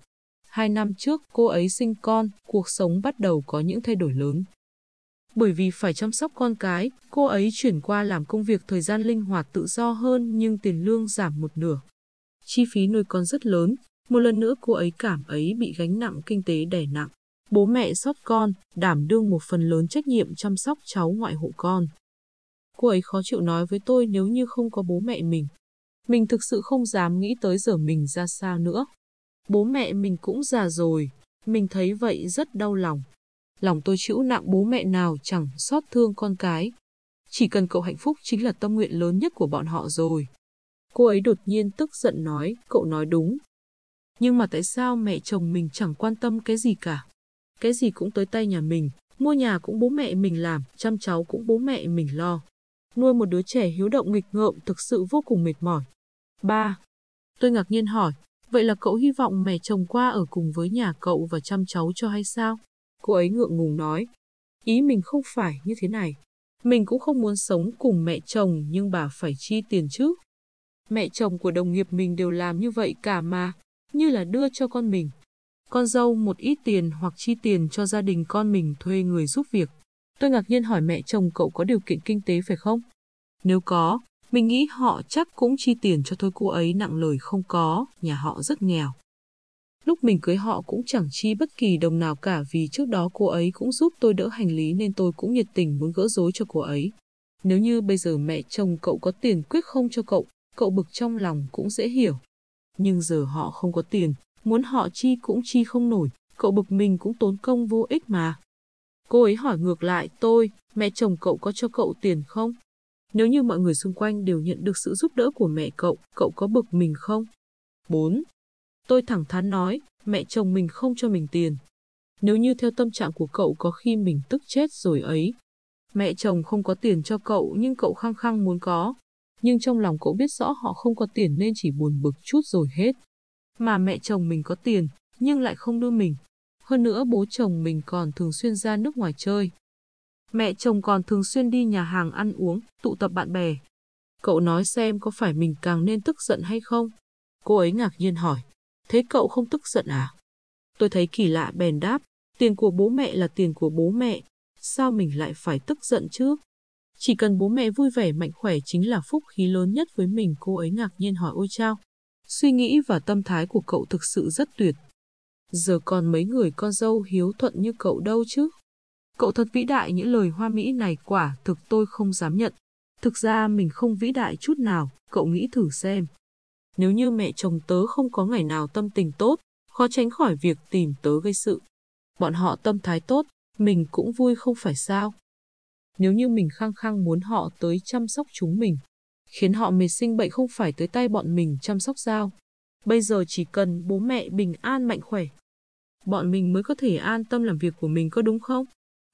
Hai năm trước cô ấy sinh con, cuộc sống bắt đầu có những thay đổi lớn. Bởi vì phải chăm sóc con cái, cô ấy chuyển qua làm công việc thời gian linh hoạt tự do hơn nhưng tiền lương giảm một nửa. Chi phí nuôi con rất lớn, một lần nữa cô ấy cảm ấy bị gánh nặng kinh tế đè nặng. Bố mẹ sót con, đảm đương một phần lớn trách nhiệm chăm sóc cháu ngoại hộ con. Cô ấy khó chịu nói với tôi nếu như không có bố mẹ mình. Mình thực sự không dám nghĩ tới giờ mình ra sao nữa. Bố mẹ mình cũng già rồi, mình thấy vậy rất đau lòng lòng tôi chịu nặng bố mẹ nào chẳng xót thương con cái. Chỉ cần cậu hạnh phúc chính là tâm nguyện lớn nhất của bọn họ rồi. Cô ấy đột nhiên tức giận nói, cậu nói đúng. Nhưng mà tại sao mẹ chồng mình chẳng quan tâm cái gì cả? Cái gì cũng tới tay nhà mình, mua nhà cũng bố mẹ mình làm, chăm cháu cũng bố mẹ mình lo. Nuôi một đứa trẻ hiếu động nghịch ngợm thực sự vô cùng mệt mỏi. 3. Tôi ngạc nhiên hỏi, vậy là cậu hy vọng mẹ chồng qua ở cùng với nhà cậu và chăm cháu cho hay sao? Cô ấy ngượng ngùng nói, ý mình không phải như thế này. Mình cũng không muốn sống cùng mẹ chồng nhưng bà phải chi tiền chứ. Mẹ chồng của đồng nghiệp mình đều làm như vậy cả mà, như là đưa cho con mình. Con dâu một ít tiền hoặc chi tiền cho gia đình con mình thuê người giúp việc. Tôi ngạc nhiên hỏi mẹ chồng cậu có điều kiện kinh tế phải không? Nếu có, mình nghĩ họ chắc cũng chi tiền cho thôi cô ấy nặng lời không có, nhà họ rất nghèo. Lúc mình cưới họ cũng chẳng chi bất kỳ đồng nào cả vì trước đó cô ấy cũng giúp tôi đỡ hành lý nên tôi cũng nhiệt tình muốn gỡ rối cho cô ấy. Nếu như bây giờ mẹ chồng cậu có tiền quyết không cho cậu, cậu bực trong lòng cũng dễ hiểu. Nhưng giờ họ không có tiền, muốn họ chi cũng chi không nổi, cậu bực mình cũng tốn công vô ích mà. Cô ấy hỏi ngược lại tôi, mẹ chồng cậu có cho cậu tiền không? Nếu như mọi người xung quanh đều nhận được sự giúp đỡ của mẹ cậu, cậu có bực mình không? 4. Tôi thẳng thắn nói, mẹ chồng mình không cho mình tiền. Nếu như theo tâm trạng của cậu có khi mình tức chết rồi ấy. Mẹ chồng không có tiền cho cậu nhưng cậu khăng khăng muốn có. Nhưng trong lòng cậu biết rõ họ không có tiền nên chỉ buồn bực chút rồi hết. Mà mẹ chồng mình có tiền, nhưng lại không đưa mình. Hơn nữa bố chồng mình còn thường xuyên ra nước ngoài chơi. Mẹ chồng còn thường xuyên đi nhà hàng ăn uống, tụ tập bạn bè. Cậu nói xem có phải mình càng nên tức giận hay không? Cô ấy ngạc nhiên hỏi. Thế cậu không tức giận à? Tôi thấy kỳ lạ bèn đáp, tiền của bố mẹ là tiền của bố mẹ, sao mình lại phải tức giận chứ? Chỉ cần bố mẹ vui vẻ mạnh khỏe chính là phúc khí lớn nhất với mình cô ấy ngạc nhiên hỏi ôi chao. Suy nghĩ và tâm thái của cậu thực sự rất tuyệt. Giờ còn mấy người con dâu hiếu thuận như cậu đâu chứ? Cậu thật vĩ đại những lời hoa mỹ này quả thực tôi không dám nhận. Thực ra mình không vĩ đại chút nào, cậu nghĩ thử xem, nếu như mẹ chồng tớ không có ngày nào tâm tình tốt, khó tránh khỏi việc tìm tớ gây sự. Bọn họ tâm thái tốt, mình cũng vui không phải sao. Nếu như mình khăng khăng muốn họ tới chăm sóc chúng mình, khiến họ mệt sinh bệnh không phải tới tay bọn mình chăm sóc sao. Bây giờ chỉ cần bố mẹ bình an mạnh khỏe, bọn mình mới có thể an tâm làm việc của mình có đúng không?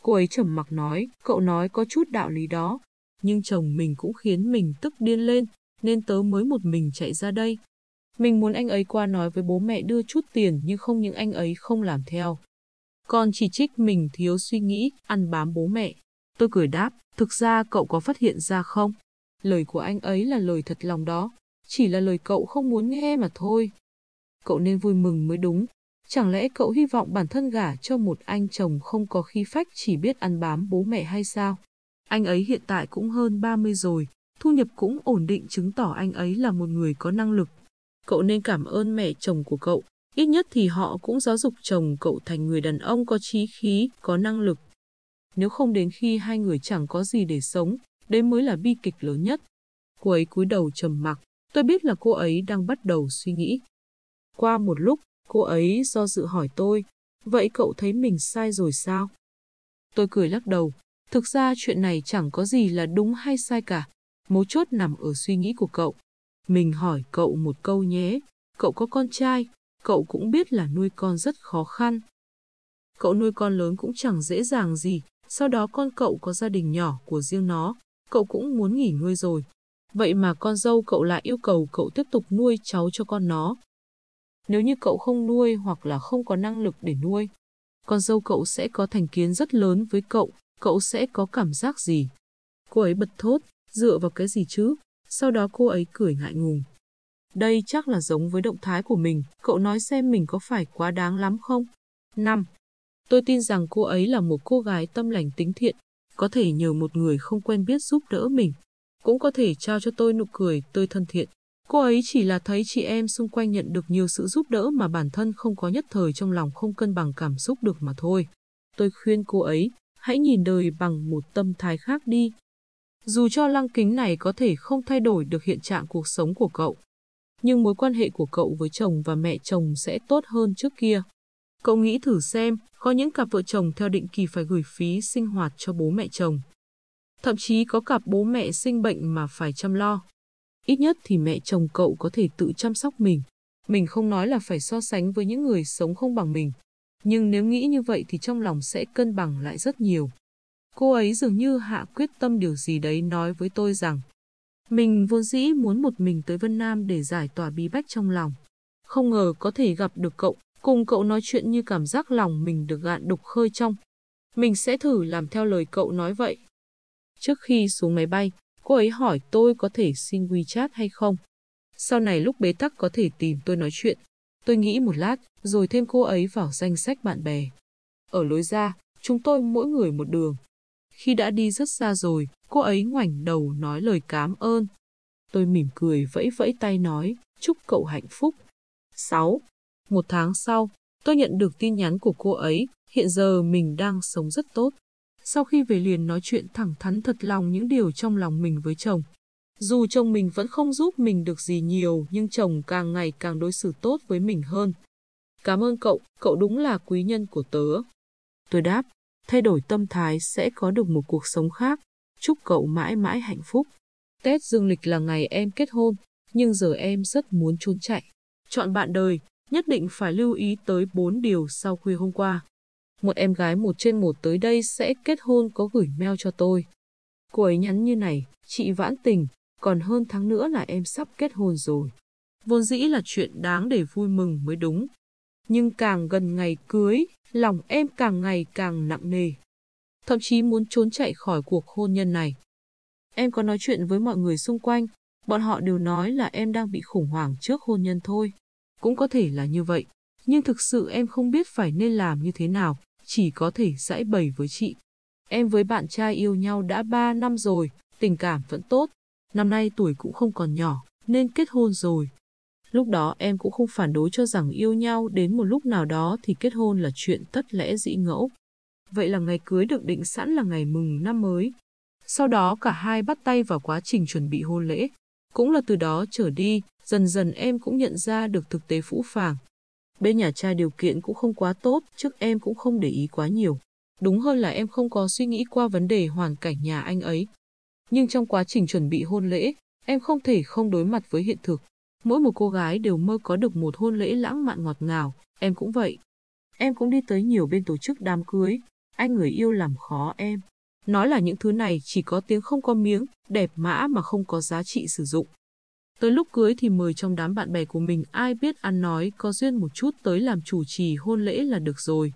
Cô ấy trầm mặc nói, cậu nói có chút đạo lý đó, nhưng chồng mình cũng khiến mình tức điên lên, nên tớ mới một mình chạy ra đây. Mình muốn anh ấy qua nói với bố mẹ đưa chút tiền nhưng không những anh ấy không làm theo. Còn chỉ trích mình thiếu suy nghĩ, ăn bám bố mẹ. Tôi cười đáp, thực ra cậu có phát hiện ra không? Lời của anh ấy là lời thật lòng đó, chỉ là lời cậu không muốn nghe mà thôi. Cậu nên vui mừng mới đúng. Chẳng lẽ cậu hy vọng bản thân gả cho một anh chồng không có khí phách chỉ biết ăn bám bố mẹ hay sao? Anh ấy hiện tại cũng hơn 30 rồi, thu nhập cũng ổn định chứng tỏ anh ấy là một người có năng lực. Cậu nên cảm ơn mẹ chồng của cậu, ít nhất thì họ cũng giáo dục chồng cậu thành người đàn ông có trí khí, có năng lực. Nếu không đến khi hai người chẳng có gì để sống, đấy mới là bi kịch lớn nhất. Cô ấy cúi đầu trầm mặc, tôi biết là cô ấy đang bắt đầu suy nghĩ. Qua một lúc, cô ấy do dự hỏi tôi, vậy cậu thấy mình sai rồi sao? Tôi cười lắc đầu, thực ra chuyện này chẳng có gì là đúng hay sai cả, Mấu chốt nằm ở suy nghĩ của cậu. Mình hỏi cậu một câu nhé, cậu có con trai, cậu cũng biết là nuôi con rất khó khăn. Cậu nuôi con lớn cũng chẳng dễ dàng gì, sau đó con cậu có gia đình nhỏ của riêng nó, cậu cũng muốn nghỉ nuôi rồi. Vậy mà con dâu cậu lại yêu cầu cậu tiếp tục nuôi cháu cho con nó. Nếu như cậu không nuôi hoặc là không có năng lực để nuôi, con dâu cậu sẽ có thành kiến rất lớn với cậu, cậu sẽ có cảm giác gì? Cô ấy bật thốt, Dựa vào cái gì chứ? Sau đó cô ấy cười ngại ngùng. Đây chắc là giống với động thái của mình, cậu nói xem mình có phải quá đáng lắm không? 5. Tôi tin rằng cô ấy là một cô gái tâm lành tính thiện, có thể nhờ một người không quen biết giúp đỡ mình. Cũng có thể trao cho tôi nụ cười tươi thân thiện. Cô ấy chỉ là thấy chị em xung quanh nhận được nhiều sự giúp đỡ mà bản thân không có nhất thời trong lòng không cân bằng cảm xúc được mà thôi. Tôi khuyên cô ấy, hãy nhìn đời bằng một tâm thái khác đi, dù cho lăng kính này có thể không thay đổi được hiện trạng cuộc sống của cậu, nhưng mối quan hệ của cậu với chồng và mẹ chồng sẽ tốt hơn trước kia. Cậu nghĩ thử xem, có những cặp vợ chồng theo định kỳ phải gửi phí sinh hoạt cho bố mẹ chồng. Thậm chí có cặp bố mẹ sinh bệnh mà phải chăm lo. Ít nhất thì mẹ chồng cậu có thể tự chăm sóc mình. Mình không nói là phải so sánh với những người sống không bằng mình. Nhưng nếu nghĩ như vậy thì trong lòng sẽ cân bằng lại rất nhiều. Cô ấy dường như hạ quyết tâm điều gì đấy nói với tôi rằng mình vốn dĩ muốn một mình tới Vân Nam để giải tỏa bí bách trong lòng. Không ngờ có thể gặp được cậu, cùng cậu nói chuyện như cảm giác lòng mình được gạn đục khơi trong. Mình sẽ thử làm theo lời cậu nói vậy. Trước khi xuống máy bay, cô ấy hỏi tôi có thể xin WeChat hay không. Sau này lúc bế tắc có thể tìm tôi nói chuyện. Tôi nghĩ một lát, rồi thêm cô ấy vào danh sách bạn bè. Ở lối ra, chúng tôi mỗi người một đường, khi đã đi rất xa rồi, cô ấy ngoảnh đầu nói lời cảm ơn. Tôi mỉm cười vẫy vẫy tay nói, chúc cậu hạnh phúc. 6. Một tháng sau, tôi nhận được tin nhắn của cô ấy, hiện giờ mình đang sống rất tốt. Sau khi về liền nói chuyện thẳng thắn thật lòng những điều trong lòng mình với chồng. Dù chồng mình vẫn không giúp mình được gì nhiều nhưng chồng càng ngày càng đối xử tốt với mình hơn. Cảm ơn cậu, cậu đúng là quý nhân của tớ. Tôi đáp, thay đổi tâm thái sẽ có được một cuộc sống khác. Chúc cậu mãi mãi hạnh phúc. Tết dương lịch là ngày em kết hôn, nhưng giờ em rất muốn trốn chạy. Chọn bạn đời, nhất định phải lưu ý tới 4 điều sau khuya hôm qua. Một em gái một trên một tới đây sẽ kết hôn có gửi mail cho tôi. Cô ấy nhắn như này, chị vãn tình, còn hơn tháng nữa là em sắp kết hôn rồi. Vốn dĩ là chuyện đáng để vui mừng mới đúng. Nhưng càng gần ngày cưới lòng em càng ngày càng nặng nề. Thậm chí muốn trốn chạy khỏi cuộc hôn nhân này. Em có nói chuyện với mọi người xung quanh, bọn họ đều nói là em đang bị khủng hoảng trước hôn nhân thôi. Cũng có thể là như vậy, nhưng thực sự em không biết phải nên làm như thế nào, chỉ có thể giải bày với chị. Em với bạn trai yêu nhau đã 3 năm rồi, tình cảm vẫn tốt. Năm nay tuổi cũng không còn nhỏ, nên kết hôn rồi, Lúc đó em cũng không phản đối cho rằng yêu nhau đến một lúc nào đó thì kết hôn là chuyện tất lẽ dĩ ngẫu. Vậy là ngày cưới được định sẵn là ngày mừng năm mới. Sau đó cả hai bắt tay vào quá trình chuẩn bị hôn lễ. Cũng là từ đó trở đi, dần dần em cũng nhận ra được thực tế phũ phàng. Bên nhà trai điều kiện cũng không quá tốt, trước em cũng không để ý quá nhiều. Đúng hơn là em không có suy nghĩ qua vấn đề hoàn cảnh nhà anh ấy. Nhưng trong quá trình chuẩn bị hôn lễ, em không thể không đối mặt với hiện thực. Mỗi một cô gái đều mơ có được một hôn lễ lãng mạn ngọt ngào, em cũng vậy. Em cũng đi tới nhiều bên tổ chức đám cưới, anh người yêu làm khó em. Nói là những thứ này chỉ có tiếng không có miếng, đẹp mã mà không có giá trị sử dụng. Tới lúc cưới thì mời trong đám bạn bè của mình ai biết ăn nói có duyên một chút tới làm chủ trì hôn lễ là được rồi.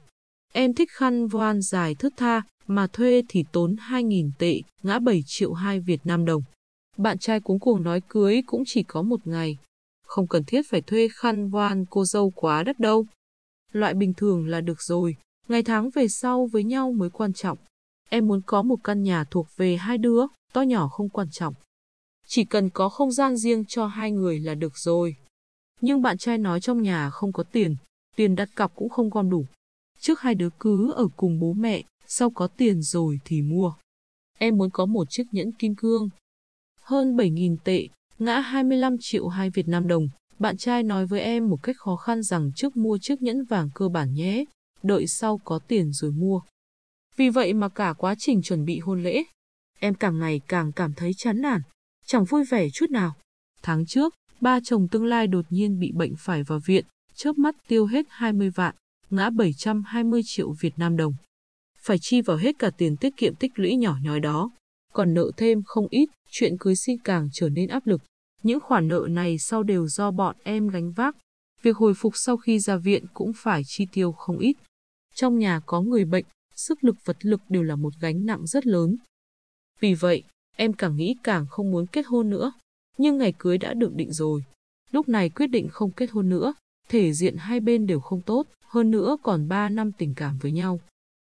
Em thích khăn voan dài thướt tha, mà thuê thì tốn 2.000 tệ, ngã 7 triệu 2 Việt Nam đồng. Bạn trai cuống cuồng nói cưới cũng chỉ có một ngày, không cần thiết phải thuê khăn van cô dâu quá đắt đâu. Loại bình thường là được rồi, ngày tháng về sau với nhau mới quan trọng. Em muốn có một căn nhà thuộc về hai đứa, to nhỏ không quan trọng. Chỉ cần có không gian riêng cho hai người là được rồi. Nhưng bạn trai nói trong nhà không có tiền, tiền đặt cọc cũng không gom đủ. Trước hai đứa cứ ở cùng bố mẹ, sau có tiền rồi thì mua. Em muốn có một chiếc nhẫn kim cương. Hơn 7.000 tệ, ngã 25 triệu 2 Việt Nam đồng. Bạn trai nói với em một cách khó khăn rằng trước mua chiếc nhẫn vàng cơ bản nhé, đợi sau có tiền rồi mua. Vì vậy mà cả quá trình chuẩn bị hôn lễ, em càng ngày càng cảm thấy chán nản, chẳng vui vẻ chút nào. Tháng trước, ba chồng tương lai đột nhiên bị bệnh phải vào viện, chớp mắt tiêu hết 20 vạn, ngã 720 triệu Việt Nam đồng. Phải chi vào hết cả tiền tiết kiệm tích lũy nhỏ nhói đó, còn nợ thêm không ít, chuyện cưới xin càng trở nên áp lực. Những khoản nợ này sau đều do bọn em gánh vác. Việc hồi phục sau khi ra viện cũng phải chi tiêu không ít. Trong nhà có người bệnh, sức lực vật lực đều là một gánh nặng rất lớn. Vì vậy, em càng nghĩ càng không muốn kết hôn nữa. Nhưng ngày cưới đã được định rồi. Lúc này quyết định không kết hôn nữa, thể diện hai bên đều không tốt, hơn nữa còn 3 năm tình cảm với nhau.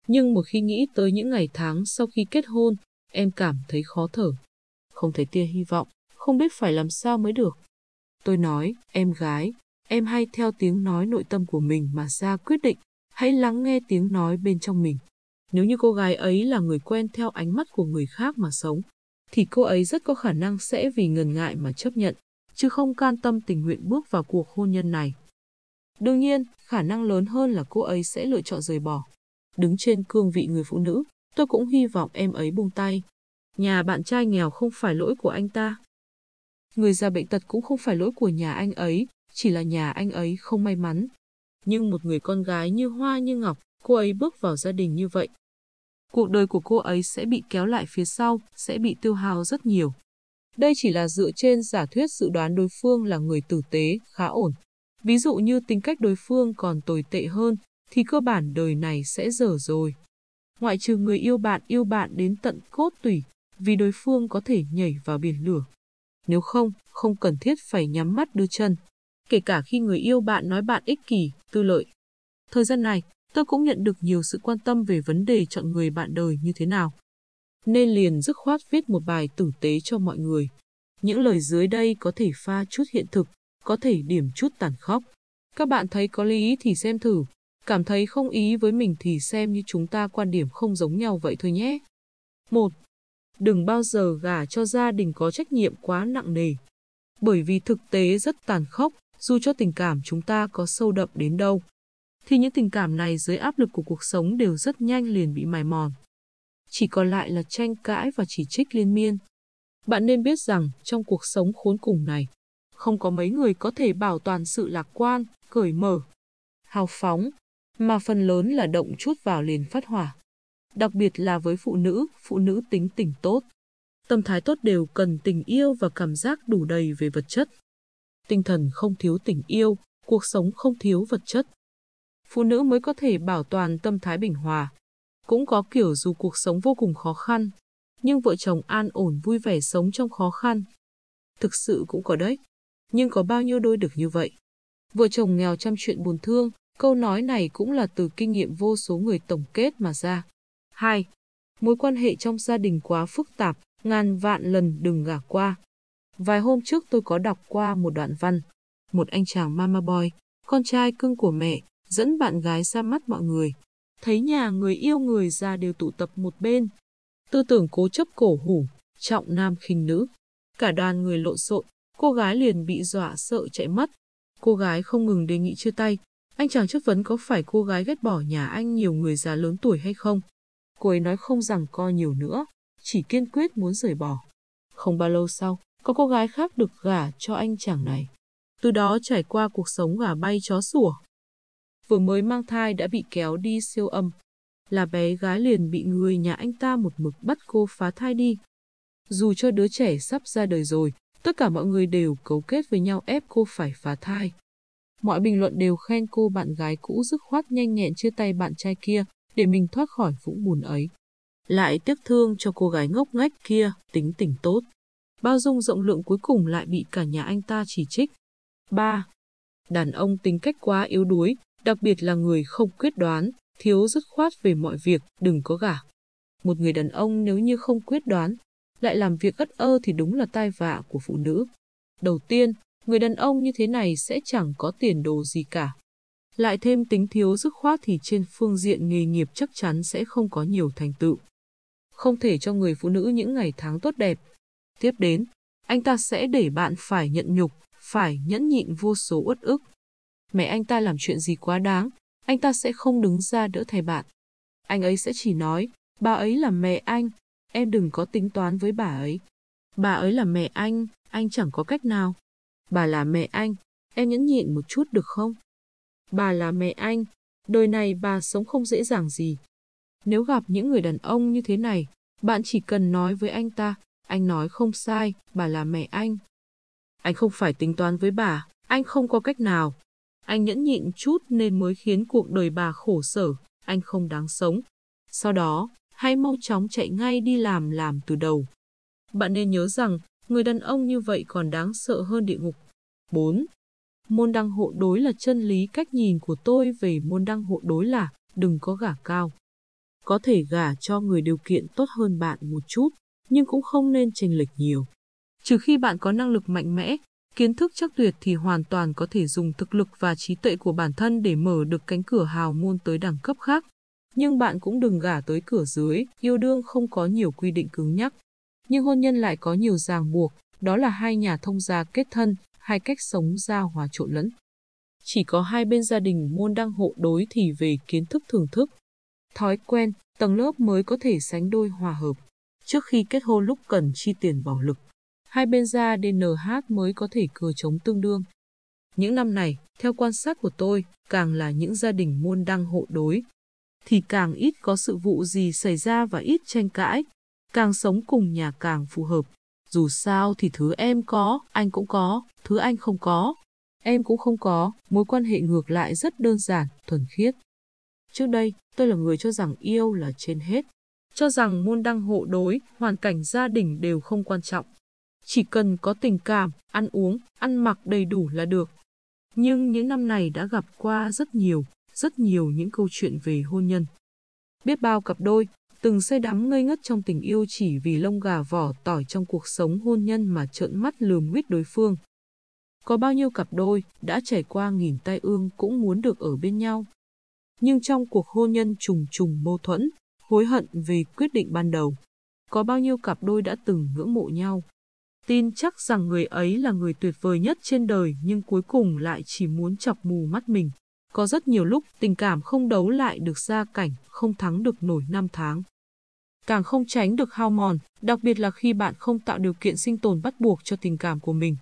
Nhưng một khi nghĩ tới những ngày tháng sau khi kết hôn, em cảm thấy khó thở, không thấy tia hy vọng không biết phải làm sao mới được. Tôi nói, em gái, em hay theo tiếng nói nội tâm của mình mà ra quyết định, hãy lắng nghe tiếng nói bên trong mình. Nếu như cô gái ấy là người quen theo ánh mắt của người khác mà sống, thì cô ấy rất có khả năng sẽ vì ngần ngại mà chấp nhận, chứ không can tâm tình nguyện bước vào cuộc hôn nhân này. Đương nhiên, khả năng lớn hơn là cô ấy sẽ lựa chọn rời bỏ. Đứng trên cương vị người phụ nữ, tôi cũng hy vọng em ấy buông tay. Nhà bạn trai nghèo không phải lỗi của anh ta, Người già bệnh tật cũng không phải lỗi của nhà anh ấy, chỉ là nhà anh ấy không may mắn. Nhưng một người con gái như hoa như ngọc, cô ấy bước vào gia đình như vậy. Cuộc đời của cô ấy sẽ bị kéo lại phía sau, sẽ bị tiêu hao rất nhiều. Đây chỉ là dựa trên giả thuyết dự đoán đối phương là người tử tế, khá ổn. Ví dụ như tính cách đối phương còn tồi tệ hơn, thì cơ bản đời này sẽ dở rồi. Ngoại trừ người yêu bạn yêu bạn đến tận cốt tủy, vì đối phương có thể nhảy vào biển lửa, nếu không, không cần thiết phải nhắm mắt đưa chân. Kể cả khi người yêu bạn nói bạn ích kỷ, tư lợi. Thời gian này, tôi cũng nhận được nhiều sự quan tâm về vấn đề chọn người bạn đời như thế nào. Nên liền dứt khoát viết một bài tử tế cho mọi người. Những lời dưới đây có thể pha chút hiện thực, có thể điểm chút tàn khốc. Các bạn thấy có lý thì xem thử, cảm thấy không ý với mình thì xem như chúng ta quan điểm không giống nhau vậy thôi nhé. 1 đừng bao giờ gả cho gia đình có trách nhiệm quá nặng nề. Bởi vì thực tế rất tàn khốc, dù cho tình cảm chúng ta có sâu đậm đến đâu, thì những tình cảm này dưới áp lực của cuộc sống đều rất nhanh liền bị mài mòn. Chỉ còn lại là tranh cãi và chỉ trích liên miên. Bạn nên biết rằng trong cuộc sống khốn cùng này, không có mấy người có thể bảo toàn sự lạc quan, cởi mở, hào phóng, mà phần lớn là động chút vào liền phát hỏa đặc biệt là với phụ nữ, phụ nữ tính tình tốt. Tâm thái tốt đều cần tình yêu và cảm giác đủ đầy về vật chất. Tinh thần không thiếu tình yêu, cuộc sống không thiếu vật chất. Phụ nữ mới có thể bảo toàn tâm thái bình hòa. Cũng có kiểu dù cuộc sống vô cùng khó khăn, nhưng vợ chồng an ổn vui vẻ sống trong khó khăn. Thực sự cũng có đấy, nhưng có bao nhiêu đôi được như vậy? Vợ chồng nghèo trăm chuyện buồn thương, câu nói này cũng là từ kinh nghiệm vô số người tổng kết mà ra. 2. Mối quan hệ trong gia đình quá phức tạp, ngàn vạn lần đừng gả qua. Vài hôm trước tôi có đọc qua một đoạn văn. Một anh chàng mama boy, con trai cưng của mẹ, dẫn bạn gái ra mắt mọi người. Thấy nhà người yêu người già đều tụ tập một bên. Tư tưởng cố chấp cổ hủ, trọng nam khinh nữ. Cả đoàn người lộn xộn, cô gái liền bị dọa sợ chạy mất. Cô gái không ngừng đề nghị chia tay. Anh chàng chất vấn có phải cô gái ghét bỏ nhà anh nhiều người già lớn tuổi hay không? Cô ấy nói không rằng co nhiều nữa, chỉ kiên quyết muốn rời bỏ. Không bao lâu sau, có cô gái khác được gả cho anh chàng này. Từ đó trải qua cuộc sống gà bay chó sủa. Vừa mới mang thai đã bị kéo đi siêu âm. Là bé gái liền bị người nhà anh ta một mực bắt cô phá thai đi. Dù cho đứa trẻ sắp ra đời rồi, tất cả mọi người đều cấu kết với nhau ép cô phải phá thai. Mọi bình luận đều khen cô bạn gái cũ dứt khoát nhanh nhẹn chia tay bạn trai kia, để mình thoát khỏi vũng bùn ấy. Lại tiếc thương cho cô gái ngốc nghếch kia, tính tình tốt. Bao dung rộng lượng cuối cùng lại bị cả nhà anh ta chỉ trích. 3. Đàn ông tính cách quá yếu đuối, đặc biệt là người không quyết đoán, thiếu dứt khoát về mọi việc, đừng có gả. Một người đàn ông nếu như không quyết đoán, lại làm việc ất ơ thì đúng là tai vạ của phụ nữ. Đầu tiên, người đàn ông như thế này sẽ chẳng có tiền đồ gì cả. Lại thêm tính thiếu dứt khoát thì trên phương diện nghề nghiệp chắc chắn sẽ không có nhiều thành tựu. Không thể cho người phụ nữ những ngày tháng tốt đẹp. Tiếp đến, anh ta sẽ để bạn phải nhận nhục, phải nhẫn nhịn vô số uất ức. Mẹ anh ta làm chuyện gì quá đáng, anh ta sẽ không đứng ra đỡ thay bạn. Anh ấy sẽ chỉ nói, bà ấy là mẹ anh, em đừng có tính toán với bà ấy. Bà ấy là mẹ anh, anh chẳng có cách nào. Bà là mẹ anh, em nhẫn nhịn một chút được không? Bà là mẹ anh, đời này bà sống không dễ dàng gì. Nếu gặp những người đàn ông như thế này, bạn chỉ cần nói với anh ta, anh nói không sai, bà là mẹ anh. Anh không phải tính toán với bà, anh không có cách nào. Anh nhẫn nhịn chút nên mới khiến cuộc đời bà khổ sở, anh không đáng sống. Sau đó, hãy mau chóng chạy ngay đi làm làm từ đầu. Bạn nên nhớ rằng, người đàn ông như vậy còn đáng sợ hơn địa ngục. 4 môn đăng hộ đối là chân lý cách nhìn của tôi về môn đăng hộ đối là đừng có gả cao. Có thể gả cho người điều kiện tốt hơn bạn một chút, nhưng cũng không nên chênh lệch nhiều. Trừ khi bạn có năng lực mạnh mẽ, kiến thức chắc tuyệt thì hoàn toàn có thể dùng thực lực và trí tuệ của bản thân để mở được cánh cửa hào môn tới đẳng cấp khác. Nhưng bạn cũng đừng gả tới cửa dưới, yêu đương không có nhiều quy định cứng nhắc. Nhưng hôn nhân lại có nhiều ràng buộc, đó là hai nhà thông gia kết thân, hai cách sống ra hòa trộn lẫn. Chỉ có hai bên gia đình môn đăng hộ đối thì về kiến thức thưởng thức, thói quen, tầng lớp mới có thể sánh đôi hòa hợp. Trước khi kết hôn lúc cần chi tiền bảo lực, hai bên gia DNH mới có thể cờ chống tương đương. Những năm này, theo quan sát của tôi, càng là những gia đình môn đăng hộ đối, thì càng ít có sự vụ gì xảy ra và ít tranh cãi, càng sống cùng nhà càng phù hợp. Dù sao thì thứ em có, anh cũng có, thứ anh không có, em cũng không có, mối quan hệ ngược lại rất đơn giản, thuần khiết. Trước đây, tôi là người cho rằng yêu là trên hết, cho rằng môn đăng hộ đối, hoàn cảnh gia đình đều không quan trọng. Chỉ cần có tình cảm, ăn uống, ăn mặc đầy đủ là được. Nhưng những năm này đã gặp qua rất nhiều, rất nhiều những câu chuyện về hôn nhân. Biết bao cặp đôi, từng say đắm ngây ngất trong tình yêu chỉ vì lông gà vỏ tỏi trong cuộc sống hôn nhân mà trợn mắt lườm huyết đối phương. Có bao nhiêu cặp đôi đã trải qua nghìn tai ương cũng muốn được ở bên nhau. Nhưng trong cuộc hôn nhân trùng trùng mâu thuẫn, hối hận vì quyết định ban đầu. Có bao nhiêu cặp đôi đã từng ngưỡng mộ nhau. Tin chắc rằng người ấy là người tuyệt vời nhất trên đời nhưng cuối cùng lại chỉ muốn chọc mù mắt mình. Có rất nhiều lúc tình cảm không đấu lại được gia cảnh, không thắng được nổi năm tháng càng không tránh được hao mòn, đặc biệt là khi bạn không tạo điều kiện sinh tồn bắt buộc cho tình cảm của mình.